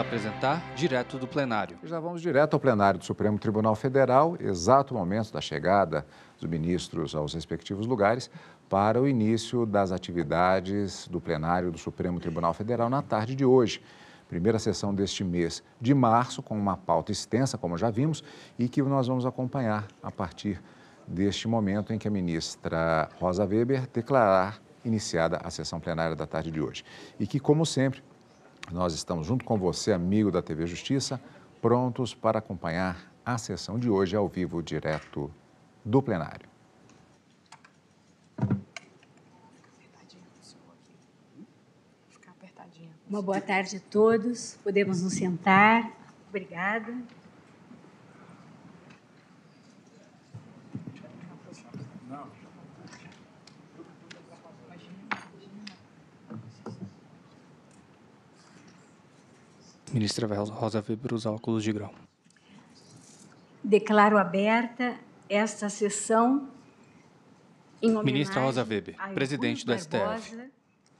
apresentar direto do plenário. Já vamos direto ao plenário do Supremo Tribunal Federal, exato momento da chegada dos ministros aos respectivos lugares, para o início das atividades do plenário do Supremo Tribunal Federal na tarde de hoje. Primeira sessão deste mês de março, com uma pauta extensa, como já vimos, e que nós vamos acompanhar a partir deste momento em que a ministra Rosa Weber declarar iniciada a sessão plenária da tarde de hoje. E que, como sempre, nós estamos junto com você, amigo da TV Justiça, prontos para acompanhar a sessão de hoje ao vivo, direto do plenário. Uma boa tarde a todos. Podemos nos sentar. Obrigada. Ministra Rosa Weber, os óculos de grau. Declaro aberta esta sessão em Ministra Rosa Weber, presidente do STF.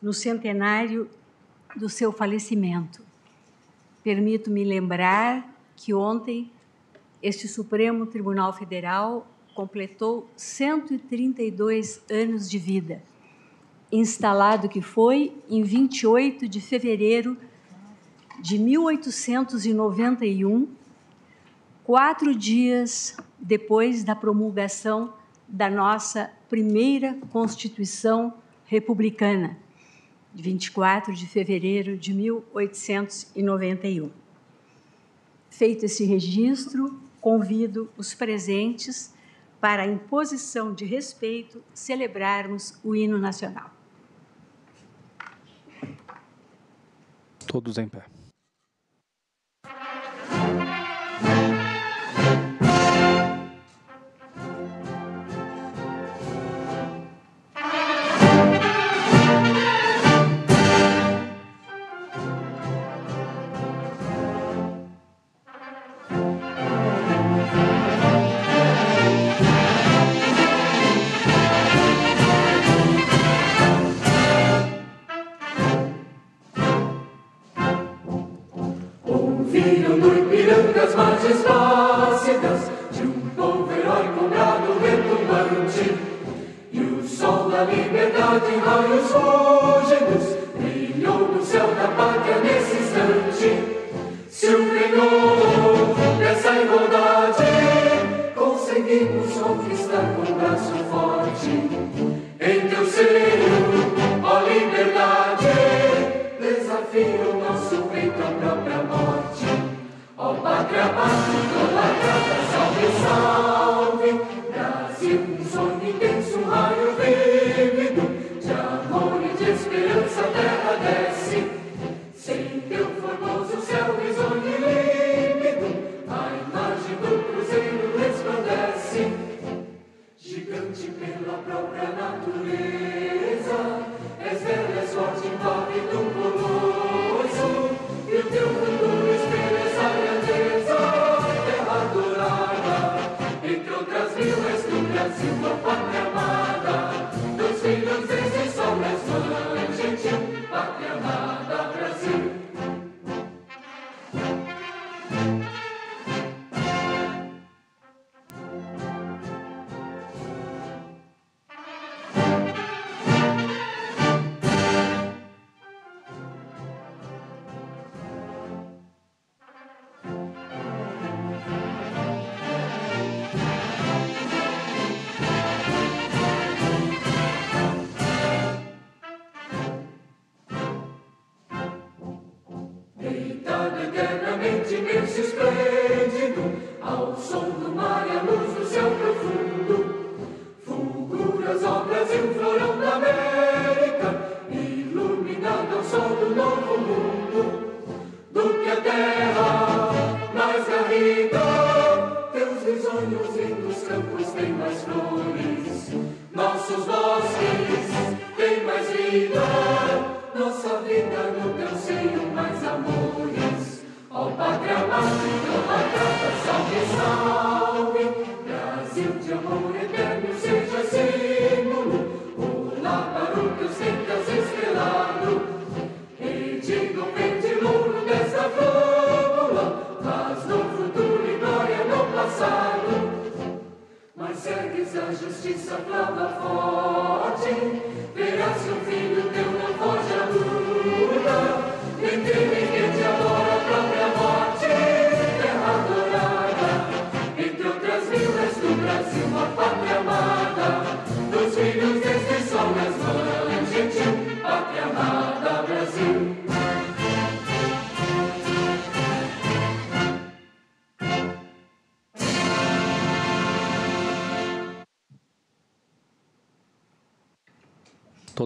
No centenário do seu falecimento. Permito-me lembrar que ontem este Supremo Tribunal Federal completou 132 anos de vida, instalado que foi em 28 de fevereiro de de 1891, quatro dias depois da promulgação da nossa primeira Constituição Republicana, de 24 de fevereiro de 1891. Feito esse registro, convido os presentes para, em posição de respeito, celebrarmos o hino nacional. Todos em pé. A liberdade, raios rúgidos, brilhou no céu da pátria nesse instante. Se o veneno, dessa igualdade, conseguimos conquistar com um braço forte. Em teu seio, ó liberdade, desafia o nosso peito à própria morte. Ó pátria, pátria, idolatrada, salve, salve.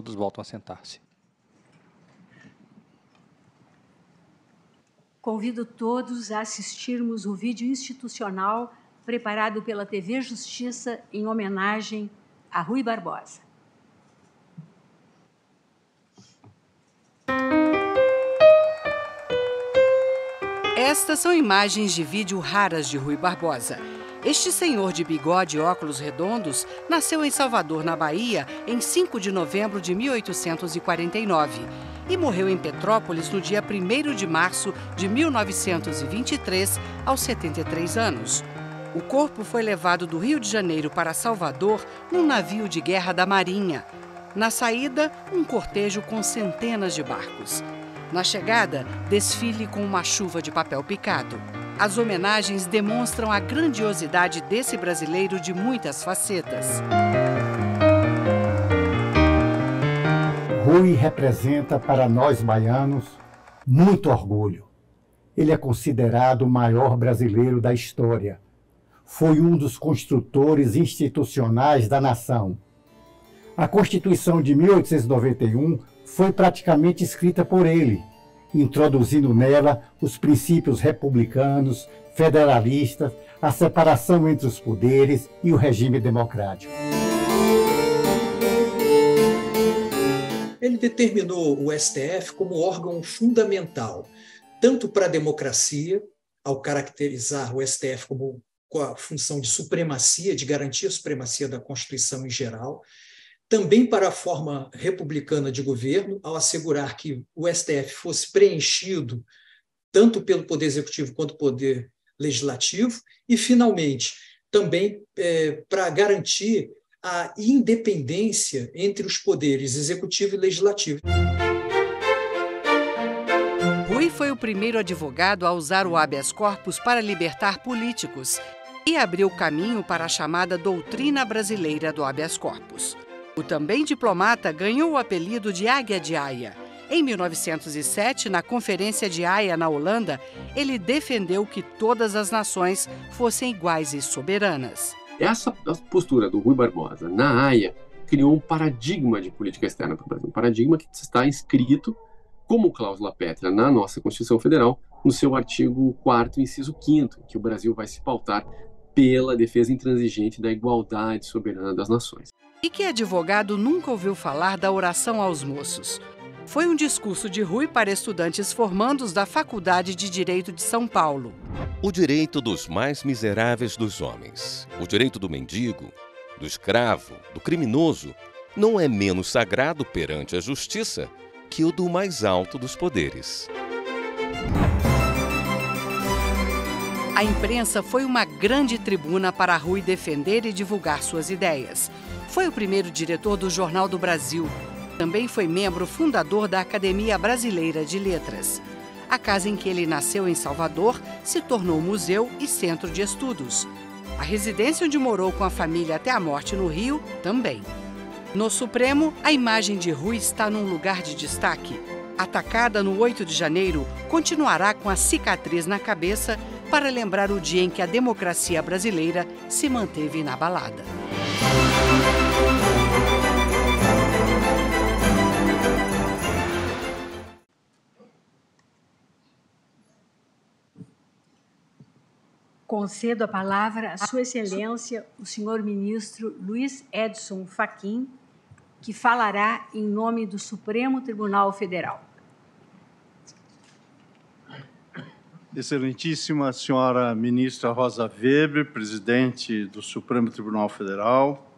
todos voltam a sentar-se. Convido todos a assistirmos o vídeo institucional preparado pela TV Justiça em homenagem a Rui Barbosa. Estas são imagens de vídeo raras de Rui Barbosa este senhor de bigode e óculos redondos nasceu em Salvador, na Bahia, em 5 de novembro de 1849 e morreu em Petrópolis no dia 1 de março de 1923, aos 73 anos. O corpo foi levado do Rio de Janeiro para Salvador num navio de guerra da Marinha. Na saída, um cortejo com centenas de barcos. Na chegada, desfile com uma chuva de papel picado. As homenagens demonstram a grandiosidade desse brasileiro de muitas facetas. Rui representa para nós baianos muito orgulho. Ele é considerado o maior brasileiro da história. Foi um dos construtores institucionais da nação. A Constituição de 1891 foi praticamente escrita por ele introduzindo nela os princípios republicanos, federalistas, a separação entre os poderes e o regime democrático. Ele determinou o STF como órgão fundamental, tanto para a democracia, ao caracterizar o STF como com a função de supremacia, de garantir a supremacia da Constituição em geral, também para a forma republicana de governo, ao assegurar que o STF fosse preenchido tanto pelo poder executivo quanto poder legislativo, e, finalmente, também é, para garantir a independência entre os poderes executivo e legislativo. Rui foi o primeiro advogado a usar o habeas corpus para libertar políticos e abriu caminho para a chamada doutrina brasileira do habeas corpus. O também diplomata ganhou o apelido de Águia de Haia. Em 1907, na Conferência de Haia na Holanda, ele defendeu que todas as nações fossem iguais e soberanas. Essa postura do Rui Barbosa na Haia criou um paradigma de política externa para o Brasil, um paradigma que está inscrito como cláusula pétrea na nossa Constituição Federal, no seu artigo 4 inciso 5 que o Brasil vai se pautar pela defesa intransigente da igualdade soberana das nações e que advogado nunca ouviu falar da oração aos moços. Foi um discurso de Rui para estudantes formandos da Faculdade de Direito de São Paulo. O direito dos mais miseráveis dos homens, o direito do mendigo, do escravo, do criminoso, não é menos sagrado perante a justiça que o do mais alto dos poderes. A imprensa foi uma grande tribuna para Rui defender e divulgar suas ideias. Foi o primeiro diretor do Jornal do Brasil. Também foi membro fundador da Academia Brasileira de Letras. A casa em que ele nasceu em Salvador se tornou museu e centro de estudos. A residência onde morou com a família até a morte no Rio também. No Supremo, a imagem de Rui está num lugar de destaque. Atacada no 8 de janeiro, continuará com a cicatriz na cabeça para lembrar o dia em que a democracia brasileira se manteve inabalada. Concedo a palavra à Sua ah, Excelência, o senhor ministro Luiz Edson Fachin, que falará em nome do Supremo Tribunal Federal. Excelentíssima senhora ministra Rosa Weber, presidente do Supremo Tribunal Federal,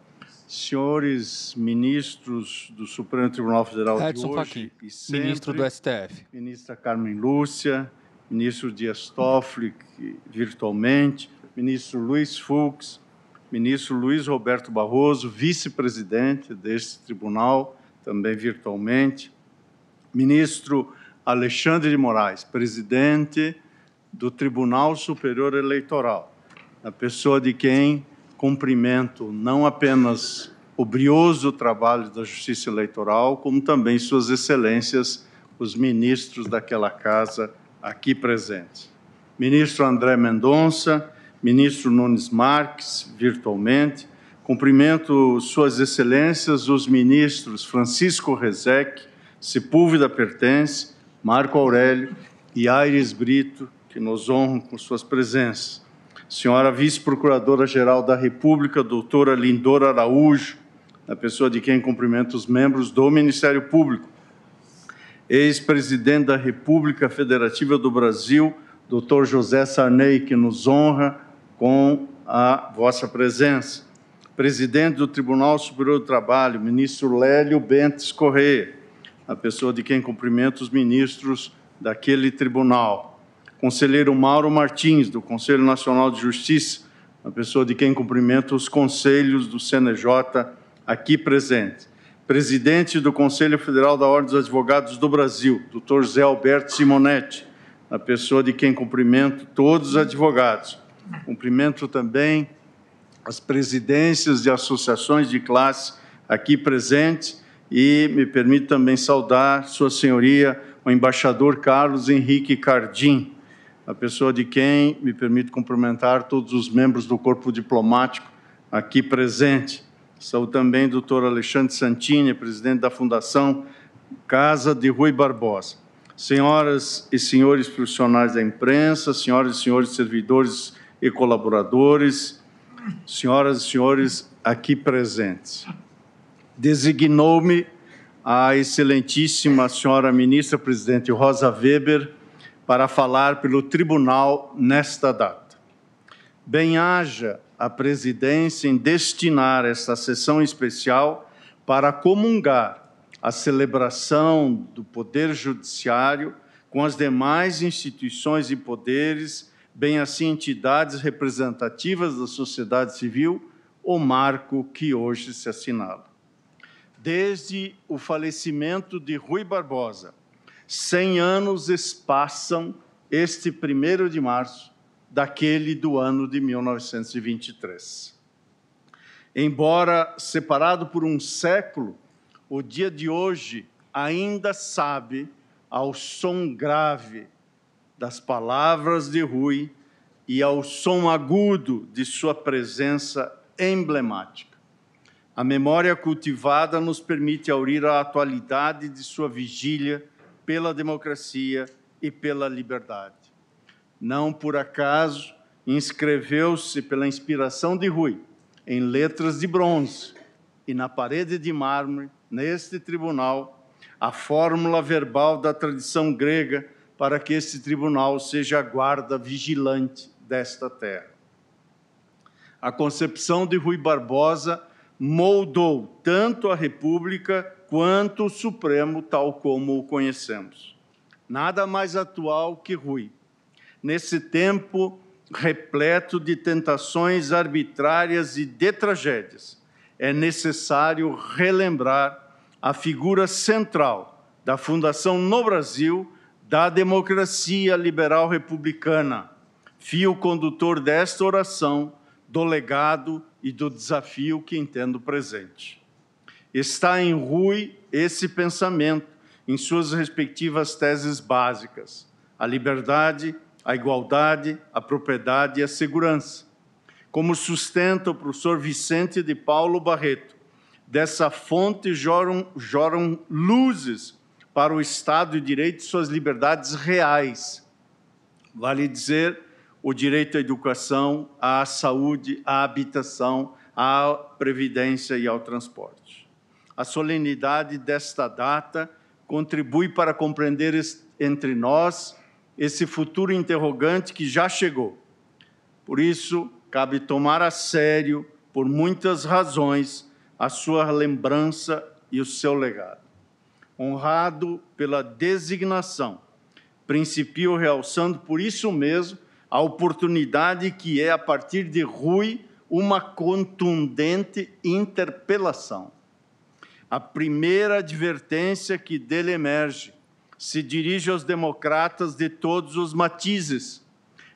senhores ministros do Supremo Tribunal Federal Edson de hoje Fachin, e sempre, ministro do STF, ministra Carmen Lúcia, ministro Dias Toffoli, virtualmente, ministro Luiz Fux, ministro Luiz Roberto Barroso, vice-presidente deste tribunal, também virtualmente, ministro Alexandre de Moraes, presidente do Tribunal Superior Eleitoral, a pessoa de quem cumprimento não apenas o brioso trabalho da Justiça Eleitoral, como também suas excelências, os ministros daquela casa aqui presente. Ministro André Mendonça, ministro Nunes Marques, virtualmente. Cumprimento Suas Excelências os ministros Francisco Rezec, Sepúlveda Pertence, Marco Aurélio e Aires Brito, que nos honram com suas presenças. Senhora Vice-Procuradora-Geral da República, doutora Lindora Araújo, na pessoa de quem cumprimento os membros do Ministério Público, ex-presidente da República Federativa do Brasil, Dr. José Sarney, que nos honra com a vossa presença. Presidente do Tribunal Superior do Trabalho, ministro Lélio Bentes Correia, a pessoa de quem cumprimento os ministros daquele tribunal. Conselheiro Mauro Martins, do Conselho Nacional de Justiça, a pessoa de quem cumprimento os conselhos do CNJ aqui presentes presidente do Conselho Federal da Ordem dos Advogados do Brasil, Dr. Zé Alberto Simonetti, na pessoa de quem cumprimento todos os advogados. Cumprimento também as presidências de associações de classe aqui presentes e me permito também saudar Sua Senhoria, o embaixador Carlos Henrique Cardim, a pessoa de quem me permito cumprimentar todos os membros do corpo diplomático aqui presente Saúdo também o doutor Alexandre Santini, presidente da Fundação Casa de Rui Barbosa. Senhoras e senhores profissionais da imprensa, senhoras e senhores servidores e colaboradores, senhoras e senhores aqui presentes. Designou-me a excelentíssima senhora ministra presidente Rosa Weber para falar pelo tribunal nesta data. Bem haja a presidência em destinar esta sessão especial para comungar a celebração do Poder Judiciário com as demais instituições e poderes, bem assim entidades representativas da sociedade civil, o marco que hoje se assinala. Desde o falecimento de Rui Barbosa, 100 anos espaçam este 1 de março daquele do ano de 1923. Embora separado por um século, o dia de hoje ainda sabe ao som grave das palavras de Rui e ao som agudo de sua presença emblemática. A memória cultivada nos permite aurir a atualidade de sua vigília pela democracia e pela liberdade não por acaso, inscreveu-se pela inspiração de Rui em letras de bronze e na parede de mármore, neste tribunal, a fórmula verbal da tradição grega para que este tribunal seja a guarda vigilante desta terra. A concepção de Rui Barbosa moldou tanto a República quanto o Supremo, tal como o conhecemos. Nada mais atual que Rui nesse tempo repleto de tentações arbitrárias e de tragédias, é necessário relembrar a figura central da fundação no Brasil da democracia liberal republicana, fio condutor desta oração, do legado e do desafio que entendo presente. Está em Rui esse pensamento em suas respectivas teses básicas: a liberdade, a igualdade, a propriedade e a segurança. Como sustenta o professor Vicente de Paulo Barreto, dessa fonte joram, joram luzes para o Estado de Direito e suas liberdades reais. Vale dizer, o direito à educação, à saúde, à habitação, à previdência e ao transporte. A solenidade desta data contribui para compreender entre nós esse futuro interrogante que já chegou. Por isso, cabe tomar a sério, por muitas razões, a sua lembrança e o seu legado. Honrado pela designação, principio realçando por isso mesmo a oportunidade que é, a partir de Rui, uma contundente interpelação. A primeira advertência que dele emerge se dirige aos democratas de todos os matizes,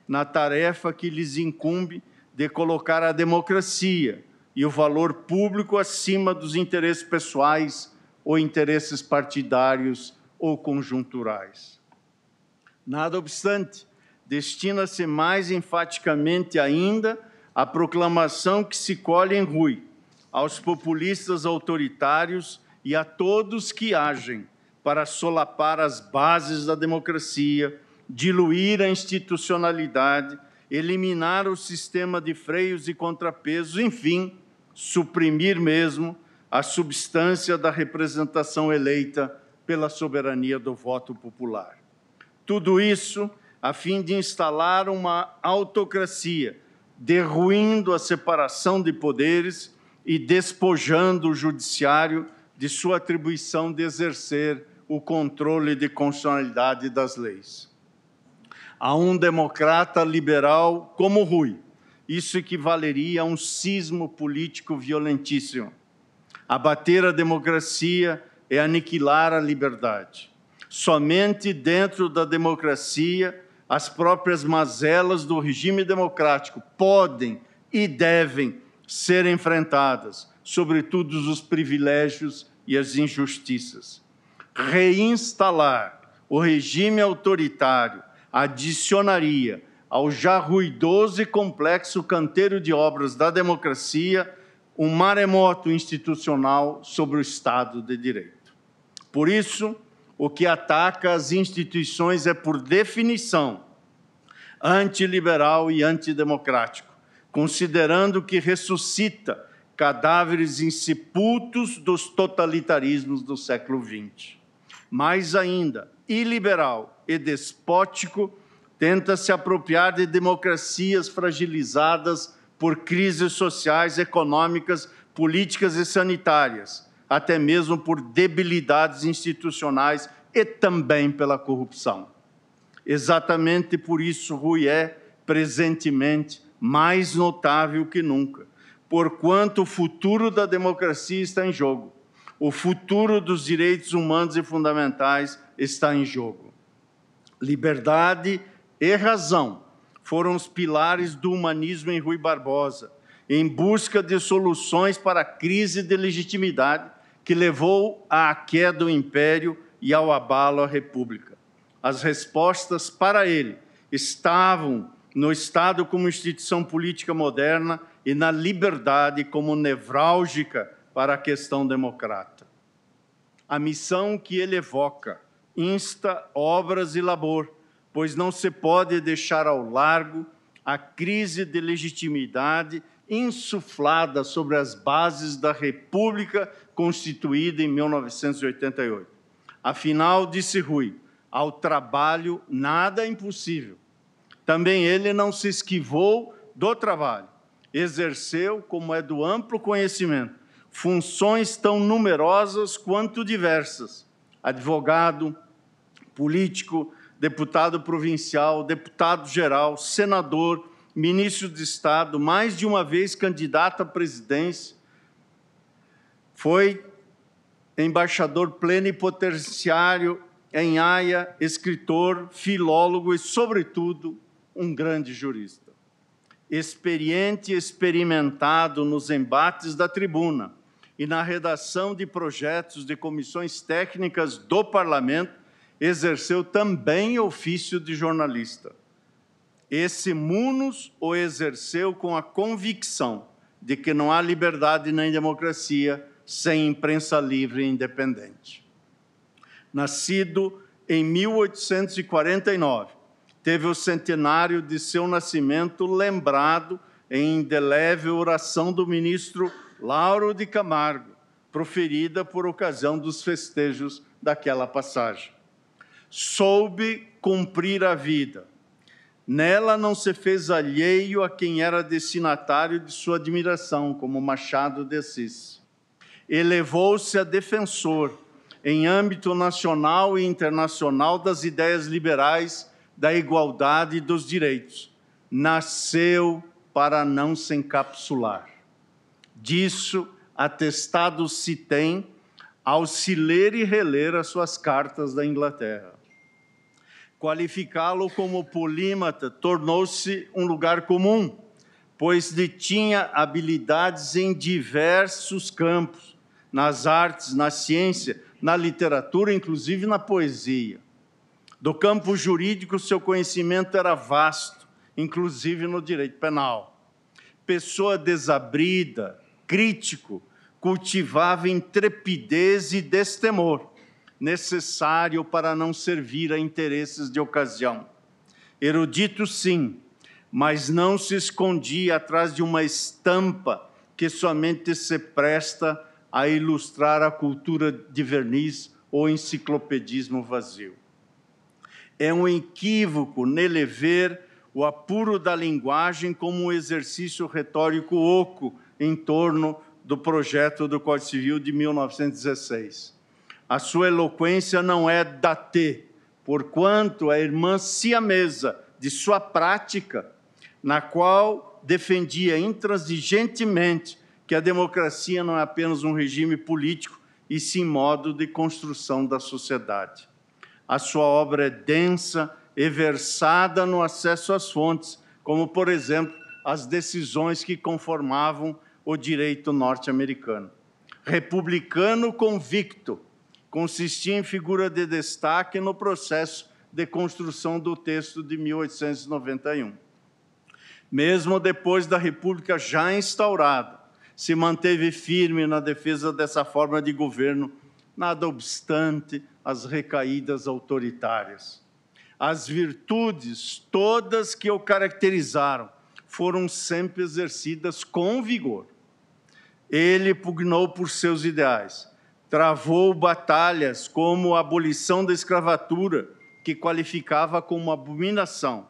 na tarefa que lhes incumbe de colocar a democracia e o valor público acima dos interesses pessoais ou interesses partidários ou conjunturais. Nada obstante, destina-se mais enfaticamente ainda à proclamação que se colhe em Rui, aos populistas autoritários e a todos que agem para solapar as bases da democracia, diluir a institucionalidade, eliminar o sistema de freios e contrapesos, enfim, suprimir mesmo a substância da representação eleita pela soberania do voto popular. Tudo isso a fim de instalar uma autocracia, derruindo a separação de poderes e despojando o judiciário de sua atribuição de exercer o controle de constitucionalidade das leis. A um democrata liberal como Rui, isso equivaleria a um cismo político violentíssimo. Abater a democracia é aniquilar a liberdade. Somente dentro da democracia, as próprias mazelas do regime democrático podem e devem ser enfrentadas, sobretudo os privilégios e as injustiças reinstalar o regime autoritário adicionaria ao já ruidoso e complexo canteiro de obras da democracia um maremoto institucional sobre o Estado de Direito. Por isso, o que ataca as instituições é, por definição, antiliberal e antidemocrático, considerando que ressuscita cadáveres insepultos dos totalitarismos do século XX. Mais ainda, iliberal e despótico, tenta se apropriar de democracias fragilizadas por crises sociais, econômicas, políticas e sanitárias, até mesmo por debilidades institucionais e também pela corrupção. Exatamente por isso, Rui é, presentemente, mais notável que nunca, porquanto o futuro da democracia está em jogo o futuro dos direitos humanos e fundamentais está em jogo. Liberdade e razão foram os pilares do humanismo em Rui Barbosa, em busca de soluções para a crise de legitimidade que levou à queda do império e ao abalo à república. As respostas para ele estavam no Estado como instituição política moderna e na liberdade como nevrálgica para a questão democrata. A missão que ele evoca insta obras e labor, pois não se pode deixar ao largo a crise de legitimidade insuflada sobre as bases da República constituída em 1988. Afinal, disse Rui, ao trabalho nada é impossível. Também ele não se esquivou do trabalho, exerceu, como é do amplo conhecimento, funções tão numerosas quanto diversas: advogado, político, deputado provincial, deputado geral, senador, ministro de Estado, mais de uma vez candidato à presidência. Foi embaixador plenipotenciário em Haia, escritor, filólogo e, sobretudo, um grande jurista. Experiente e experimentado nos embates da tribuna, e na redação de projetos de comissões técnicas do parlamento, exerceu também ofício de jornalista. Esse munus o exerceu com a convicção de que não há liberdade nem democracia sem imprensa livre e independente. Nascido em 1849, teve o centenário de seu nascimento lembrado em indelével oração do ministro Lauro de Camargo, proferida por ocasião dos festejos daquela passagem. Soube cumprir a vida. Nela não se fez alheio a quem era destinatário de sua admiração, como Machado de Assis. Elevou-se a defensor, em âmbito nacional e internacional, das ideias liberais da igualdade e dos direitos. Nasceu para não se encapsular. Disso atestado se tem ao se ler e reler as suas cartas da Inglaterra. Qualificá-lo como polímata tornou-se um lugar comum, pois tinha habilidades em diversos campos, nas artes, na ciência, na literatura, inclusive na poesia. Do campo jurídico, seu conhecimento era vasto, inclusive no direito penal. Pessoa desabrida, crítico, cultivava intrepidez e destemor, necessário para não servir a interesses de ocasião. Erudito, sim, mas não se escondia atrás de uma estampa que somente se presta a ilustrar a cultura de verniz ou enciclopedismo vazio. É um equívoco nele ver o apuro da linguagem como um exercício retórico oco em torno do projeto do Código Civil de 1916. A sua eloquência não é datê, porquanto a é irmã siamesa de sua prática, na qual defendia intransigentemente que a democracia não é apenas um regime político, e sim modo de construção da sociedade. A sua obra é densa, e versada no acesso às fontes, como, por exemplo, as decisões que conformavam o direito norte-americano. Republicano convicto, consistia em figura de destaque no processo de construção do texto de 1891. Mesmo depois da República já instaurada, se manteve firme na defesa dessa forma de governo, nada obstante as recaídas autoritárias as virtudes todas que o caracterizaram foram sempre exercidas com vigor. Ele pugnou por seus ideais, travou batalhas como a abolição da escravatura, que qualificava como abominação.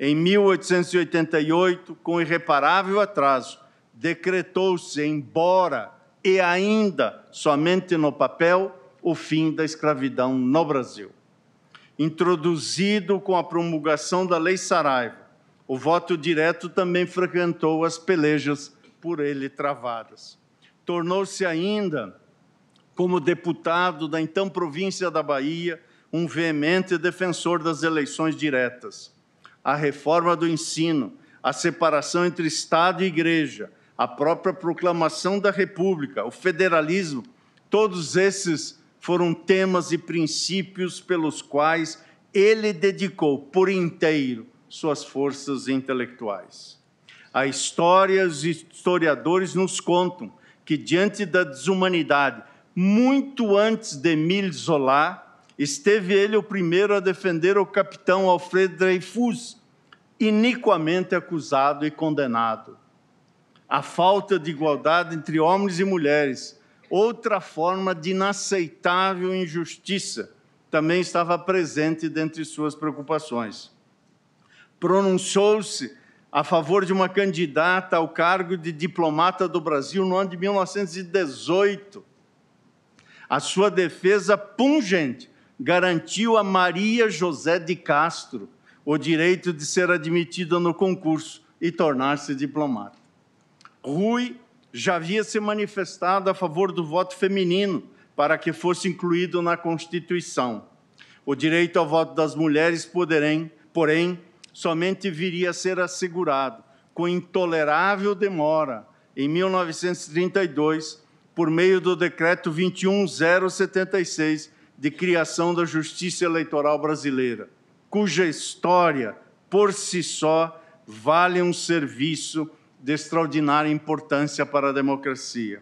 Em 1888, com irreparável atraso, decretou-se, embora e ainda somente no papel, o fim da escravidão no Brasil introduzido com a promulgação da Lei Saraiva, o voto direto também frequentou as pelejas por ele travadas. Tornou-se ainda, como deputado da então província da Bahia, um veemente defensor das eleições diretas. A reforma do ensino, a separação entre Estado e Igreja, a própria proclamação da República, o federalismo, todos esses foram temas e princípios pelos quais ele dedicou por inteiro suas forças intelectuais. A história, os historiadores nos contam que, diante da desumanidade, muito antes de Emile Zola, esteve ele o primeiro a defender o capitão Alfredo Dreyfus, iniquamente acusado e condenado. A falta de igualdade entre homens e mulheres Outra forma de inaceitável injustiça também estava presente dentre suas preocupações. Pronunciou-se a favor de uma candidata ao cargo de diplomata do Brasil no ano de 1918. A sua defesa pungente garantiu a Maria José de Castro o direito de ser admitida no concurso e tornar-se diplomata. Rui já havia se manifestado a favor do voto feminino para que fosse incluído na Constituição. O direito ao voto das mulheres, poderem, porém, somente viria a ser assegurado com intolerável demora em 1932 por meio do decreto 21076 de criação da Justiça Eleitoral Brasileira, cuja história por si só vale um serviço de extraordinária importância para a democracia.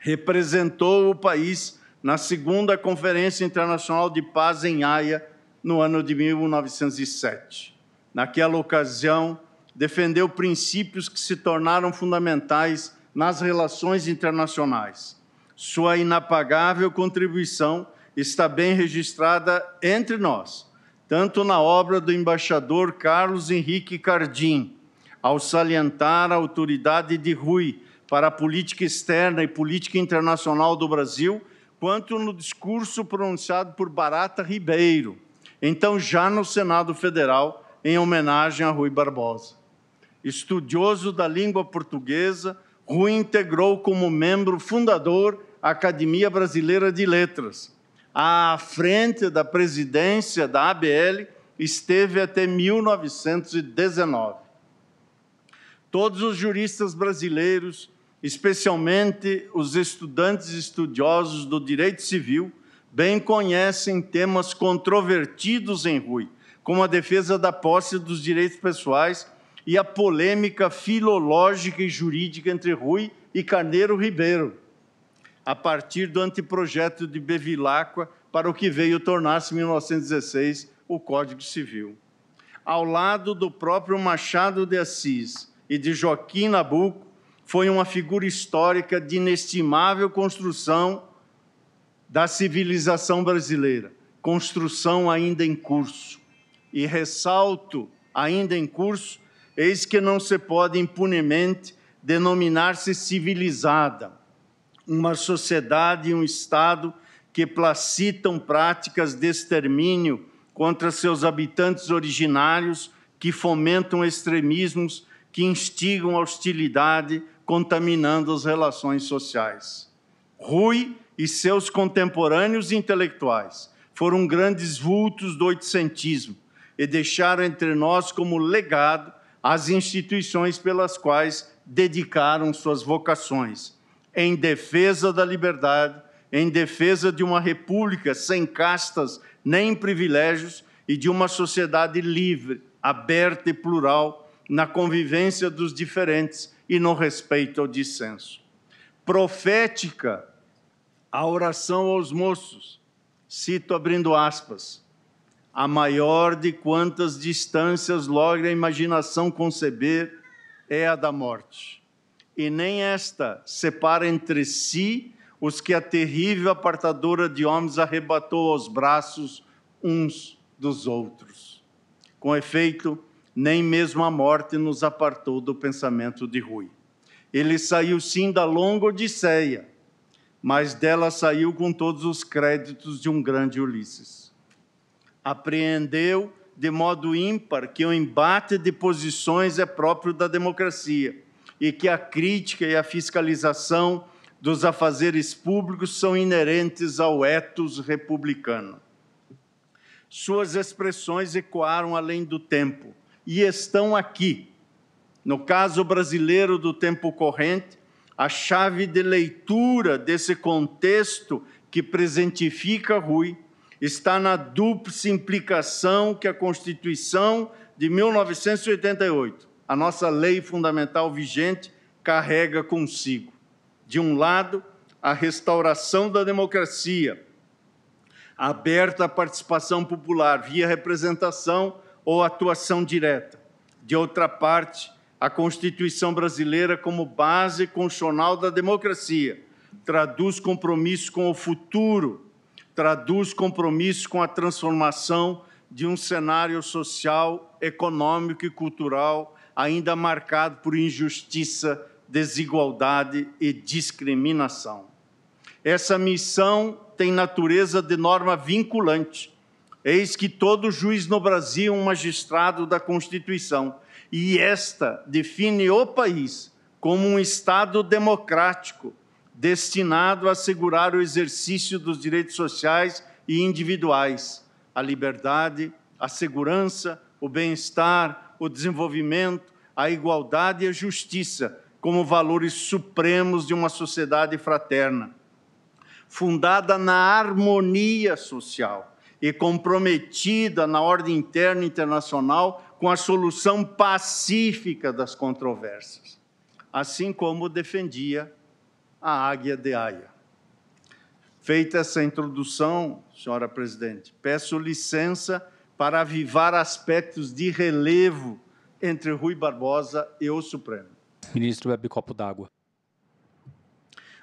Representou o país na segunda Conferência Internacional de Paz em Haia, no ano de 1907. Naquela ocasião, defendeu princípios que se tornaram fundamentais nas relações internacionais. Sua inapagável contribuição está bem registrada entre nós, tanto na obra do embaixador Carlos Henrique Cardim, ao salientar a autoridade de Rui para a política externa e política internacional do Brasil, quanto no discurso pronunciado por Barata Ribeiro, então já no Senado Federal, em homenagem a Rui Barbosa. Estudioso da língua portuguesa, Rui integrou como membro fundador a Academia Brasileira de Letras. À frente da presidência da ABL, esteve até 1919. Todos os juristas brasileiros, especialmente os estudantes estudiosos do direito civil, bem conhecem temas controvertidos em Rui, como a defesa da posse dos direitos pessoais e a polêmica filológica e jurídica entre Rui e Carneiro Ribeiro, a partir do anteprojeto de Bevilacqua para o que veio tornar-se, em 1916, o Código Civil. Ao lado do próprio Machado de Assis, e de Joaquim Nabuco foi uma figura histórica de inestimável construção da civilização brasileira, construção ainda em curso. E ressalto, ainda em curso, eis que não se pode impunemente denominar-se civilizada, uma sociedade e um Estado que placitam práticas de extermínio contra seus habitantes originários, que fomentam extremismos que instigam a hostilidade, contaminando as relações sociais. Rui e seus contemporâneos intelectuais foram grandes vultos do oitocentismo e deixaram entre nós como legado as instituições pelas quais dedicaram suas vocações em defesa da liberdade, em defesa de uma república sem castas nem privilégios e de uma sociedade livre, aberta e plural, na convivência dos diferentes e no respeito ao dissenso. Profética, a oração aos moços, cito abrindo aspas, a maior de quantas distâncias logra a imaginação conceber é a da morte. E nem esta separa entre si os que a terrível apartadora de homens arrebatou aos braços uns dos outros. Com efeito, nem mesmo a morte nos apartou do pensamento de Rui. Ele saiu sim da longa Odisseia, mas dela saiu com todos os créditos de um grande Ulisses. Apreendeu de modo ímpar que o embate de posições é próprio da democracia e que a crítica e a fiscalização dos afazeres públicos são inerentes ao etos republicano. Suas expressões ecoaram além do tempo e estão aqui. No caso brasileiro do tempo corrente, a chave de leitura desse contexto que presentifica Rui está na dupla implicação que a Constituição de 1988, a nossa lei fundamental vigente, carrega consigo. De um lado, a restauração da democracia, aberta à participação popular via representação ou atuação direta. De outra parte, a Constituição brasileira, como base constitucional da democracia, traduz compromisso com o futuro, traduz compromisso com a transformação de um cenário social, econômico e cultural ainda marcado por injustiça, desigualdade e discriminação. Essa missão tem natureza de norma vinculante Eis que todo juiz no Brasil é um magistrado da Constituição, e esta define o país como um Estado democrático, destinado a assegurar o exercício dos direitos sociais e individuais, a liberdade, a segurança, o bem-estar, o desenvolvimento, a igualdade e a justiça como valores supremos de uma sociedade fraterna, fundada na harmonia social e comprometida na ordem interna e internacional com a solução pacífica das controvérsias, assim como defendia a Águia de Aia. Feita essa introdução, senhora presidente, peço licença para avivar aspectos de relevo entre Rui Barbosa e o Supremo. Ministro, bebe copo d'água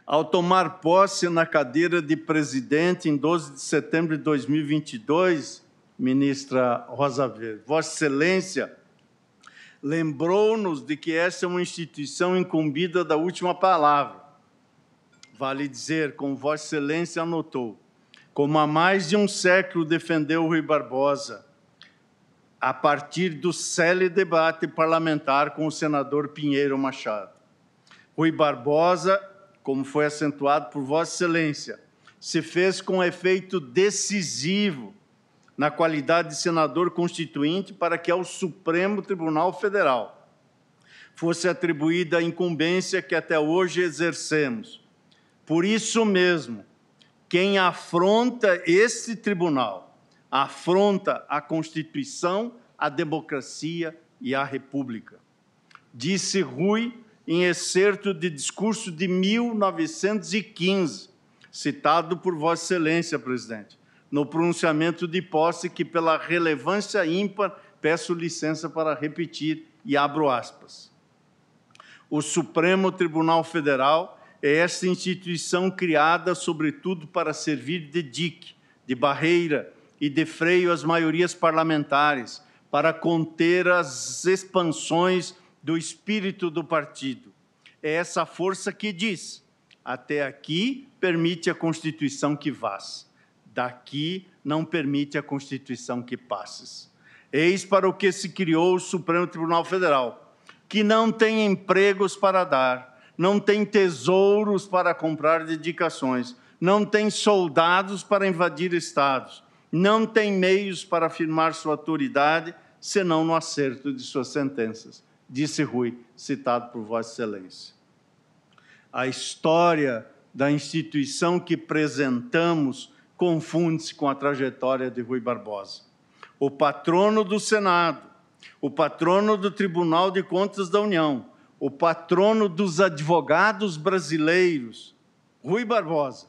ao tomar posse na cadeira de presidente em 12 de setembro de 2022, ministra Rosa Verde, Vossa Excelência lembrou-nos de que essa é uma instituição incumbida da última palavra. Vale dizer, como Vossa Excelência anotou, como há mais de um século defendeu Rui Barbosa, a partir do célebre debate parlamentar com o senador Pinheiro Machado. Rui Barbosa como foi acentuado por Vossa Excelência, se fez com efeito decisivo na qualidade de senador constituinte para que ao Supremo Tribunal Federal fosse atribuída a incumbência que até hoje exercemos. Por isso mesmo, quem afronta este tribunal afronta a Constituição, a democracia e a República. Disse Rui em excerto de discurso de 1915, citado por Vossa Excelência, presidente, no pronunciamento de posse que, pela relevância ímpar, peço licença para repetir e abro aspas. O Supremo Tribunal Federal é esta instituição criada, sobretudo, para servir de dique, de barreira e de freio às maiorias parlamentares, para conter as expansões do espírito do partido. É essa força que diz: até aqui permite a Constituição que vás, daqui não permite a Constituição que passes. Eis para o que se criou o Supremo Tribunal Federal, que não tem empregos para dar, não tem tesouros para comprar dedicações, não tem soldados para invadir estados, não tem meios para afirmar sua autoridade, senão no acerto de suas sentenças disse Rui, citado por Vossa Excelência. A história da instituição que apresentamos confunde-se com a trajetória de Rui Barbosa. O patrono do Senado, o patrono do Tribunal de Contas da União, o patrono dos advogados brasileiros, Rui Barbosa,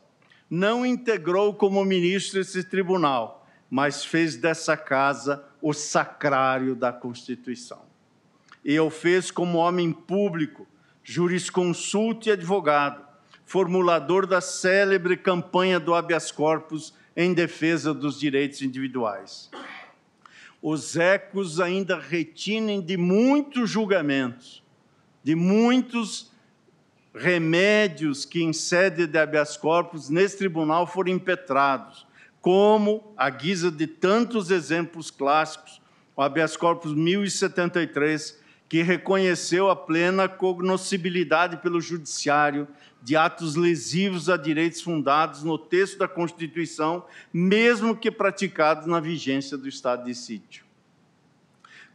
não integrou como ministro esse tribunal, mas fez dessa casa o sacrário da Constituição e o fez como homem público, jurisconsulto e advogado, formulador da célebre campanha do habeas corpus em defesa dos direitos individuais. Os ecos ainda retinem de muitos julgamentos, de muitos remédios que em sede de habeas corpus nesse tribunal foram impetrados, como a guisa de tantos exemplos clássicos, o habeas corpus 1073 que reconheceu a plena cognoscibilidade pelo Judiciário de atos lesivos a direitos fundados no texto da Constituição, mesmo que praticados na vigência do estado de sítio.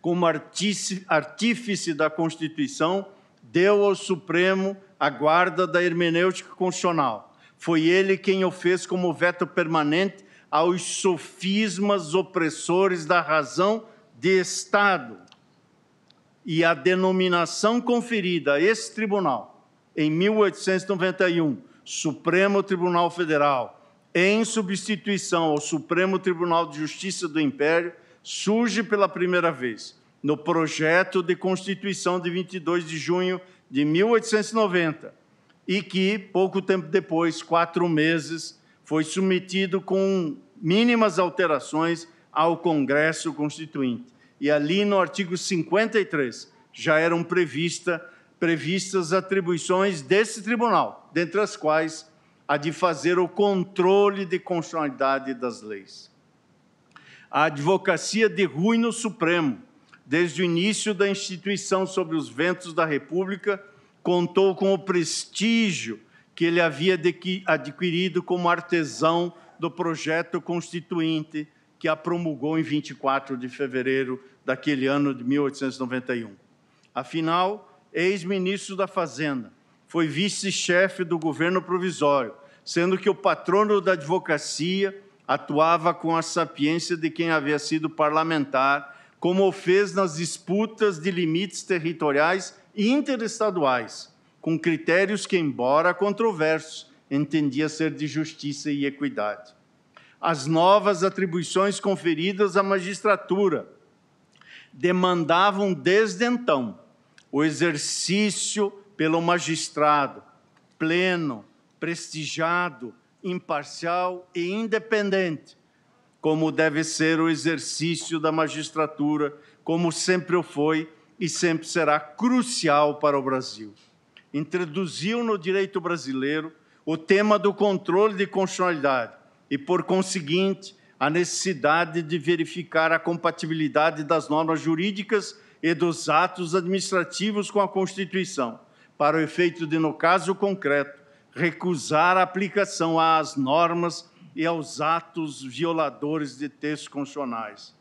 Como artífice da Constituição, deu ao Supremo a guarda da hermenêutica constitucional. Foi ele quem o fez como veto permanente aos sofismas opressores da razão de Estado e a denominação conferida a esse tribunal em 1891, Supremo Tribunal Federal, em substituição ao Supremo Tribunal de Justiça do Império, surge pela primeira vez no projeto de Constituição de 22 de junho de 1890 e que, pouco tempo depois, quatro meses, foi submetido com mínimas alterações ao Congresso Constituinte e ali no artigo 53 já eram prevista, previstas atribuições desse tribunal, dentre as quais a de fazer o controle de constitucionalidade das leis. A advocacia de Rui no Supremo, desde o início da instituição sobre os ventos da República, contou com o prestígio que ele havia adquirido como artesão do projeto constituinte que a promulgou em 24 de fevereiro daquele ano de 1891. Afinal, ex-ministro da Fazenda, foi vice-chefe do governo provisório, sendo que o patrono da advocacia atuava com a sapiência de quem havia sido parlamentar, como o fez nas disputas de limites territoriais e interestaduais, com critérios que, embora controversos, entendia ser de justiça e equidade. As novas atribuições conferidas à magistratura, demandavam desde então o exercício pelo magistrado pleno, prestigiado, imparcial e independente, como deve ser o exercício da magistratura, como sempre o foi e sempre será crucial para o Brasil. Introduziu no direito brasileiro o tema do controle de constitucionalidade e, por conseguinte, a necessidade de verificar a compatibilidade das normas jurídicas e dos atos administrativos com a Constituição, para o efeito de, no caso concreto, recusar a aplicação às normas e aos atos violadores de textos constitucionais.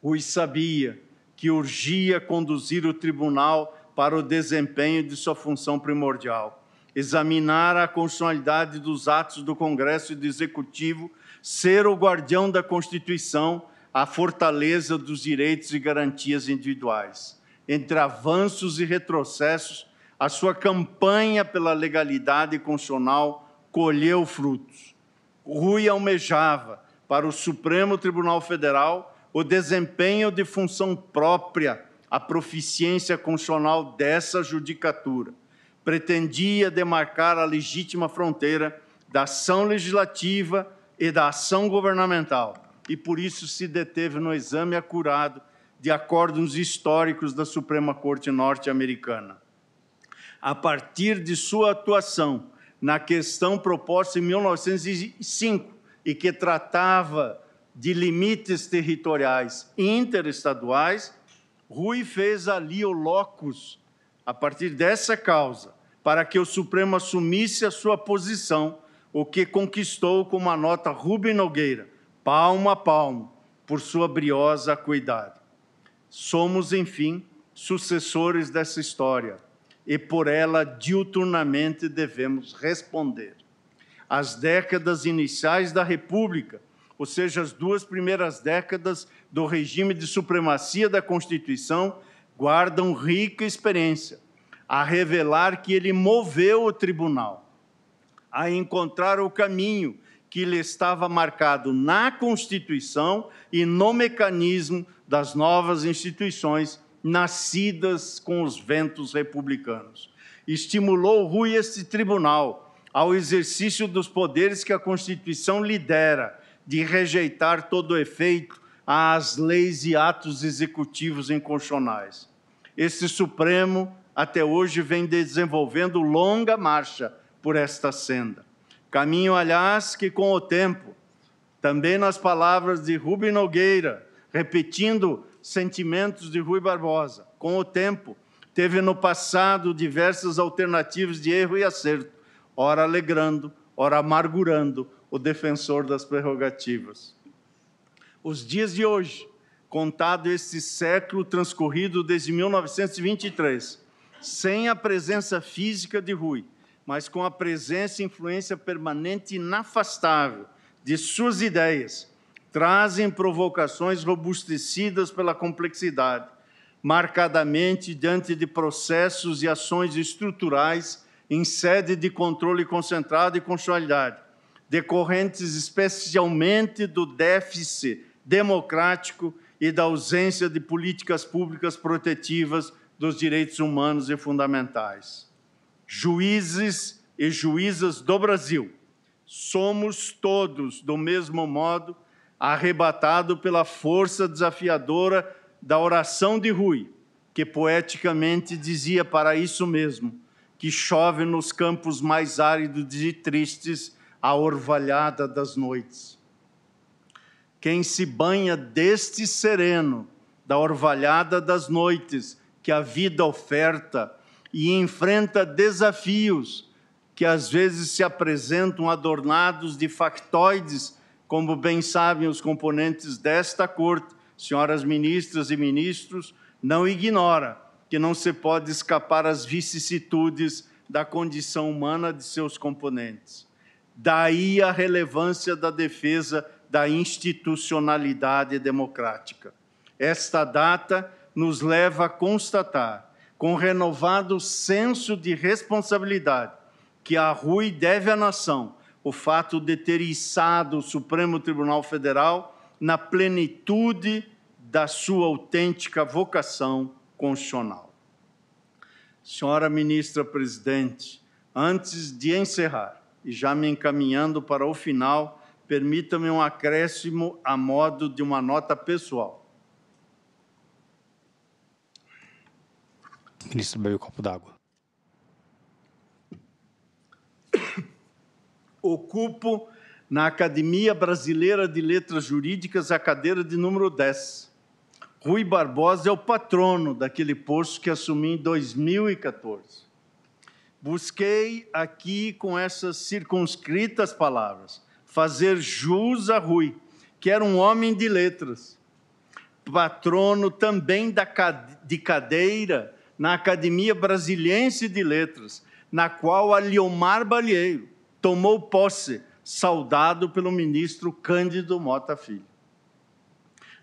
Os sabia que urgia conduzir o tribunal para o desempenho de sua função primordial, examinar a constitucionalidade dos atos do Congresso e do Executivo ser o guardião da Constituição, a fortaleza dos direitos e garantias individuais. Entre avanços e retrocessos, a sua campanha pela legalidade constitucional colheu frutos. Rui almejava para o Supremo Tribunal Federal o desempenho de função própria à proficiência constitucional dessa judicatura. Pretendia demarcar a legítima fronteira da ação legislativa e da ação governamental, e por isso se deteve no exame acurado de acordos históricos da Suprema Corte norte-americana. A partir de sua atuação na questão proposta em 1905 e que tratava de limites territoriais interestaduais, Rui fez ali o locus a partir dessa causa para que o Supremo assumisse a sua posição o que conquistou com uma nota Rubem Nogueira, palmo a palmo, por sua briosa cuidado. Somos, enfim, sucessores dessa história e por ela diuturnamente devemos responder. As décadas iniciais da República, ou seja, as duas primeiras décadas do regime de supremacia da Constituição, guardam rica experiência a revelar que ele moveu o tribunal a encontrar o caminho que lhe estava marcado na Constituição e no mecanismo das novas instituições nascidas com os ventos republicanos. Estimulou Rui este tribunal ao exercício dos poderes que a Constituição lidera de rejeitar todo efeito às leis e atos executivos inconstitucionais. Esse Supremo até hoje vem desenvolvendo longa marcha por esta senda. Caminho, aliás, que com o tempo, também nas palavras de Rubem Nogueira, repetindo sentimentos de Rui Barbosa, com o tempo, teve no passado diversas alternativas de erro e acerto, ora alegrando, ora amargurando o defensor das prerrogativas. Os dias de hoje, contado este século transcorrido desde 1923, sem a presença física de Rui, mas com a presença e influência permanente e inafastável de suas ideias, trazem provocações robustecidas pela complexidade, marcadamente diante de processos e ações estruturais em sede de controle concentrado e constitucionalidade, decorrentes especialmente do déficit democrático e da ausência de políticas públicas protetivas dos direitos humanos e fundamentais juízes e juízas do Brasil, somos todos, do mesmo modo, arrebatado pela força desafiadora da oração de Rui, que poeticamente dizia para isso mesmo, que chove nos campos mais áridos e tristes a orvalhada das noites. Quem se banha deste sereno, da orvalhada das noites que a vida oferta, e enfrenta desafios que às vezes se apresentam adornados de factoides, como bem sabem os componentes desta corte, senhoras ministras e ministros, não ignora que não se pode escapar às vicissitudes da condição humana de seus componentes. Daí a relevância da defesa da institucionalidade democrática. Esta data nos leva a constatar com renovado senso de responsabilidade que a Rui deve à nação, o fato de ter içado o Supremo Tribunal Federal na plenitude da sua autêntica vocação constitucional. Senhora ministra presidente, antes de encerrar e já me encaminhando para o final, permita-me um acréscimo a modo de uma nota pessoal. Ministro, bebe um copo d'água. Ocupo na Academia Brasileira de Letras Jurídicas a cadeira de número 10. Rui Barbosa é o patrono daquele posto que assumi em 2014. Busquei aqui, com essas circunscritas palavras, fazer jus a Rui, que era um homem de letras, patrono também da, de cadeira na Academia Brasiliense de Letras, na qual Aliomar Balieiro tomou posse, saudado pelo ministro Cândido Mota Filho.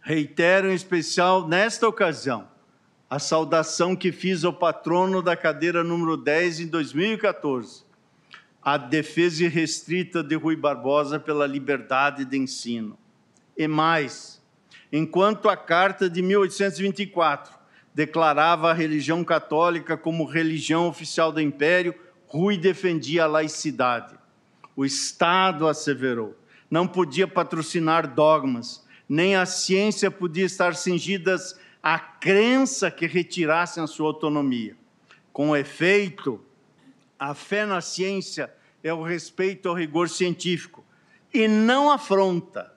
Reitero em especial, nesta ocasião, a saudação que fiz ao patrono da cadeira número 10 em 2014, a defesa irrestrita de Rui Barbosa pela liberdade de ensino. E mais, enquanto a Carta de 1824 declarava a religião católica como religião oficial do império, Rui defendia a laicidade. O Estado asseverou, não podia patrocinar dogmas, nem a ciência podia estar cingidas à crença que retirassem a sua autonomia. Com efeito, a fé na ciência é o respeito ao rigor científico e não afronta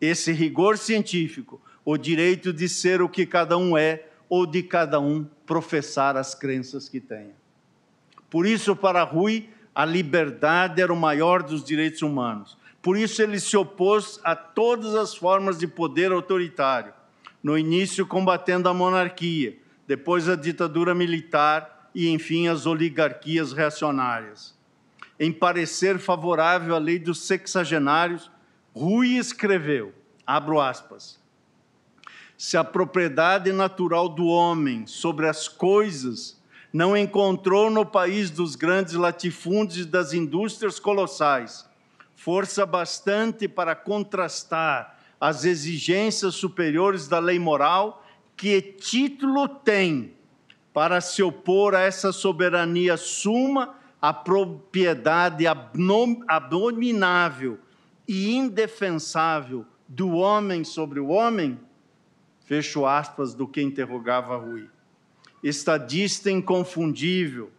esse rigor científico, o direito de ser o que cada um é ou de cada um professar as crenças que tenha. Por isso, para Rui, a liberdade era o maior dos direitos humanos. Por isso, ele se opôs a todas as formas de poder autoritário. No início, combatendo a monarquia, depois, a ditadura militar e, enfim, as oligarquias reacionárias. Em parecer favorável à lei dos sexagenários, Rui escreveu, abro aspas, se a propriedade natural do homem sobre as coisas não encontrou no país dos grandes latifúndios e das indústrias colossais força bastante para contrastar as exigências superiores da lei moral que título tem para se opor a essa soberania suma, a propriedade abominável e indefensável do homem sobre o homem? fecho aspas do que interrogava Rui. Estadista inconfundível,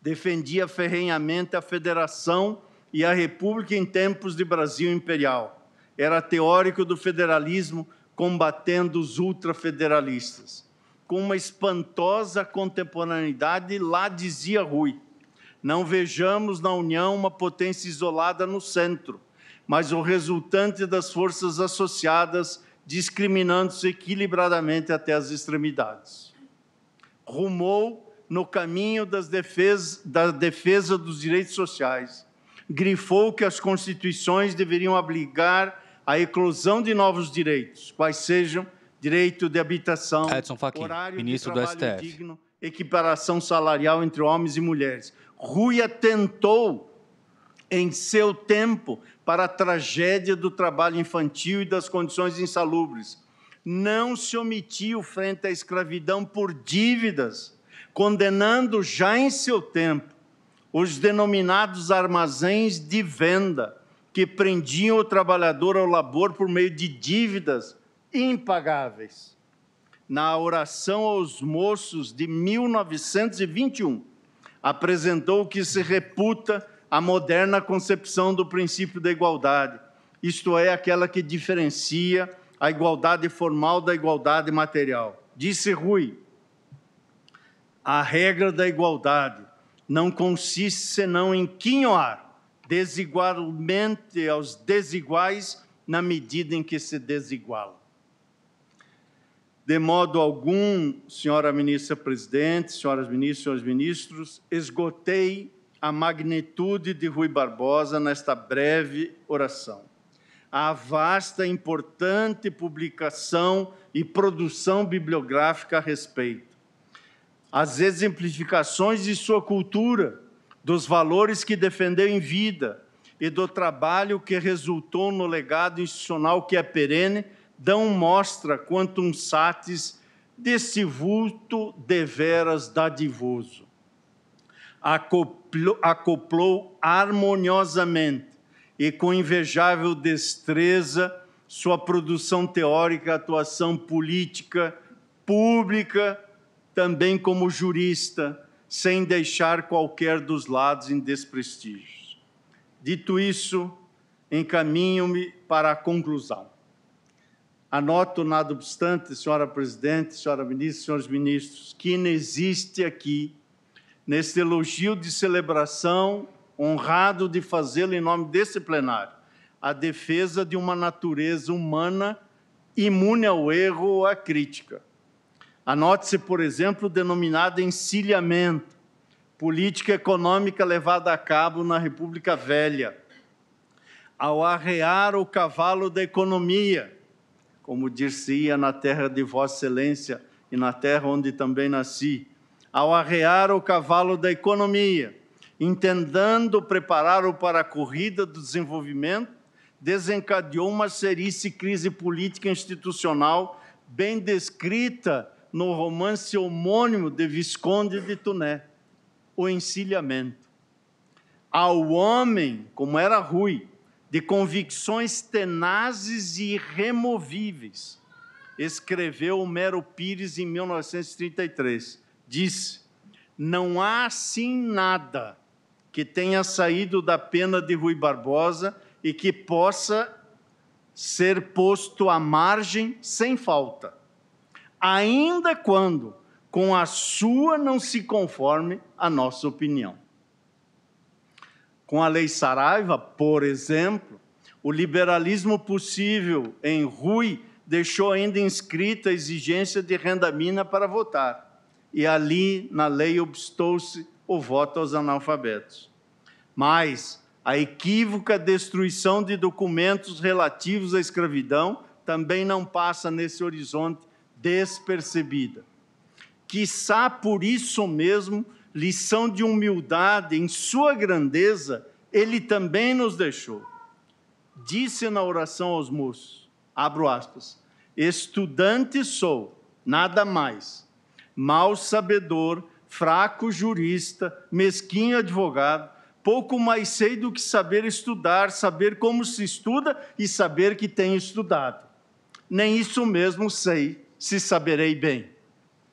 defendia ferrenhamente a federação e a república em tempos de Brasil imperial. Era teórico do federalismo, combatendo os ultrafederalistas. Com uma espantosa contemporaneidade, lá dizia Rui: não vejamos na União uma potência isolada no centro, mas o resultante das forças associadas discriminando-se equilibradamente até as extremidades. Rumou no caminho defesa, da defesa dos direitos sociais, grifou que as constituições deveriam obrigar a eclosão de novos direitos, quais sejam direito de habitação, Edson Fachin, horário ministro de trabalho do STF. digno, equiparação salarial entre homens e mulheres. Rui tentou, em seu tempo, para a tragédia do trabalho infantil e das condições insalubres. Não se omitiu frente à escravidão por dívidas, condenando já em seu tempo os denominados armazéns de venda, que prendiam o trabalhador ao labor por meio de dívidas impagáveis. Na oração aos moços de 1921, apresentou o que se reputa a moderna concepção do princípio da igualdade, isto é, aquela que diferencia a igualdade formal da igualdade material. Disse Rui, a regra da igualdade não consiste senão em quinhoar desigualmente aos desiguais na medida em que se desigualam. De modo algum, senhora ministra presidente, senhoras ministras, senhores ministros, esgotei a magnitude de Rui Barbosa nesta breve oração. A vasta, importante publicação e produção bibliográfica a respeito. As exemplificações de sua cultura, dos valores que defendeu em vida e do trabalho que resultou no legado institucional que é perene, dão mostra quanto um satis desse vulto deveras dadivoso acoplou, acoplou harmoniosamente e com invejável destreza sua produção teórica, atuação política, pública, também como jurista, sem deixar qualquer dos lados em desprestígio. Dito isso, encaminho-me para a conclusão. Anoto, nada obstante, senhora presidente, senhora ministra, senhores ministros, que não existe aqui neste elogio de celebração, honrado de fazê-lo em nome desse plenário, a defesa de uma natureza humana imune ao erro ou à crítica. Anote-se, por exemplo, o denominado encilhamento, política econômica levada a cabo na República Velha, ao arrear o cavalo da economia, como dir-se-ia na terra de Vossa Excelência e na terra onde também nasci, ao arrear o cavalo da economia, intentando prepará-lo para a corrida do desenvolvimento, desencadeou uma serice crise política institucional bem descrita no romance homônimo de Visconde de Tuné, O Encilhamento. Ao homem, como era Rui, de convicções tenazes e irremovíveis, escreveu Homero Pires em 1933 diz Não há assim nada que tenha saído da pena de Rui Barbosa e que possa ser posto à margem sem falta, ainda quando com a sua não se conforme a nossa opinião. Com a lei Saraiva, por exemplo, o liberalismo possível em Rui deixou ainda inscrita a exigência de renda mina para votar e ali na lei obstou-se o voto aos analfabetos. Mas a equívoca destruição de documentos relativos à escravidão também não passa nesse horizonte despercebida. Quissá por isso mesmo, lição de humildade em sua grandeza, ele também nos deixou. Disse na oração aos moços, abro aspas, estudante sou, nada mais mal sabedor, fraco jurista, mesquinho advogado, pouco mais sei do que saber estudar, saber como se estuda e saber que tenho estudado. Nem isso mesmo sei, se saberei bem.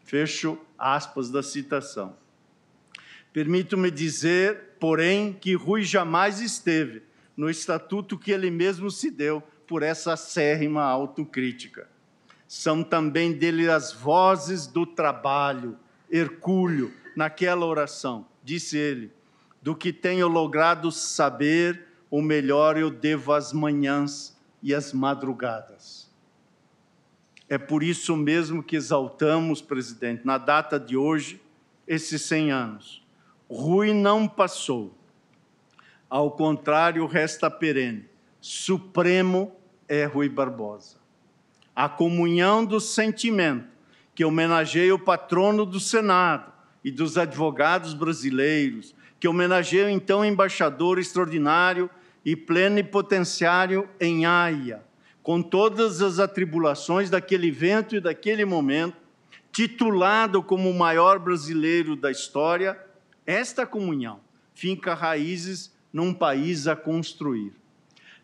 Fecho aspas da citação. Permito-me dizer, porém, que Rui jamais esteve no estatuto que ele mesmo se deu por essa acérrima autocrítica. São também dele as vozes do trabalho, Hercúleo, naquela oração. Disse ele: Do que tenho logrado saber, o melhor eu devo às manhãs e às madrugadas. É por isso mesmo que exaltamos, presidente, na data de hoje, esses 100 anos. Rui não passou. Ao contrário, resta perene. Supremo é Rui Barbosa a comunhão do sentimento, que homenageia o patrono do Senado e dos advogados brasileiros, que homenageia então embaixador extraordinário e plenipotenciário em Haia, com todas as atribulações daquele evento e daquele momento, titulado como o maior brasileiro da história, esta comunhão finca raízes num país a construir.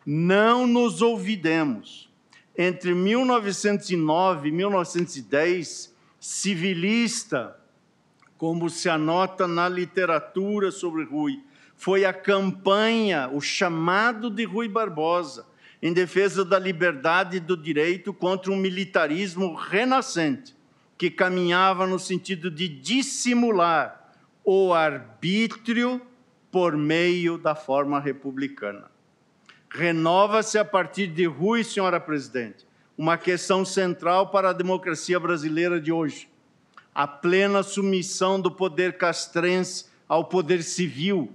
Não nos olvidemos entre 1909 e 1910, civilista, como se anota na literatura sobre Rui, foi a campanha, o chamado de Rui Barbosa, em defesa da liberdade e do direito contra um militarismo renascente, que caminhava no sentido de dissimular o arbítrio por meio da forma republicana renova-se a partir de Rui, senhora presidente, uma questão central para a democracia brasileira de hoje: a plena submissão do poder castrense ao poder civil.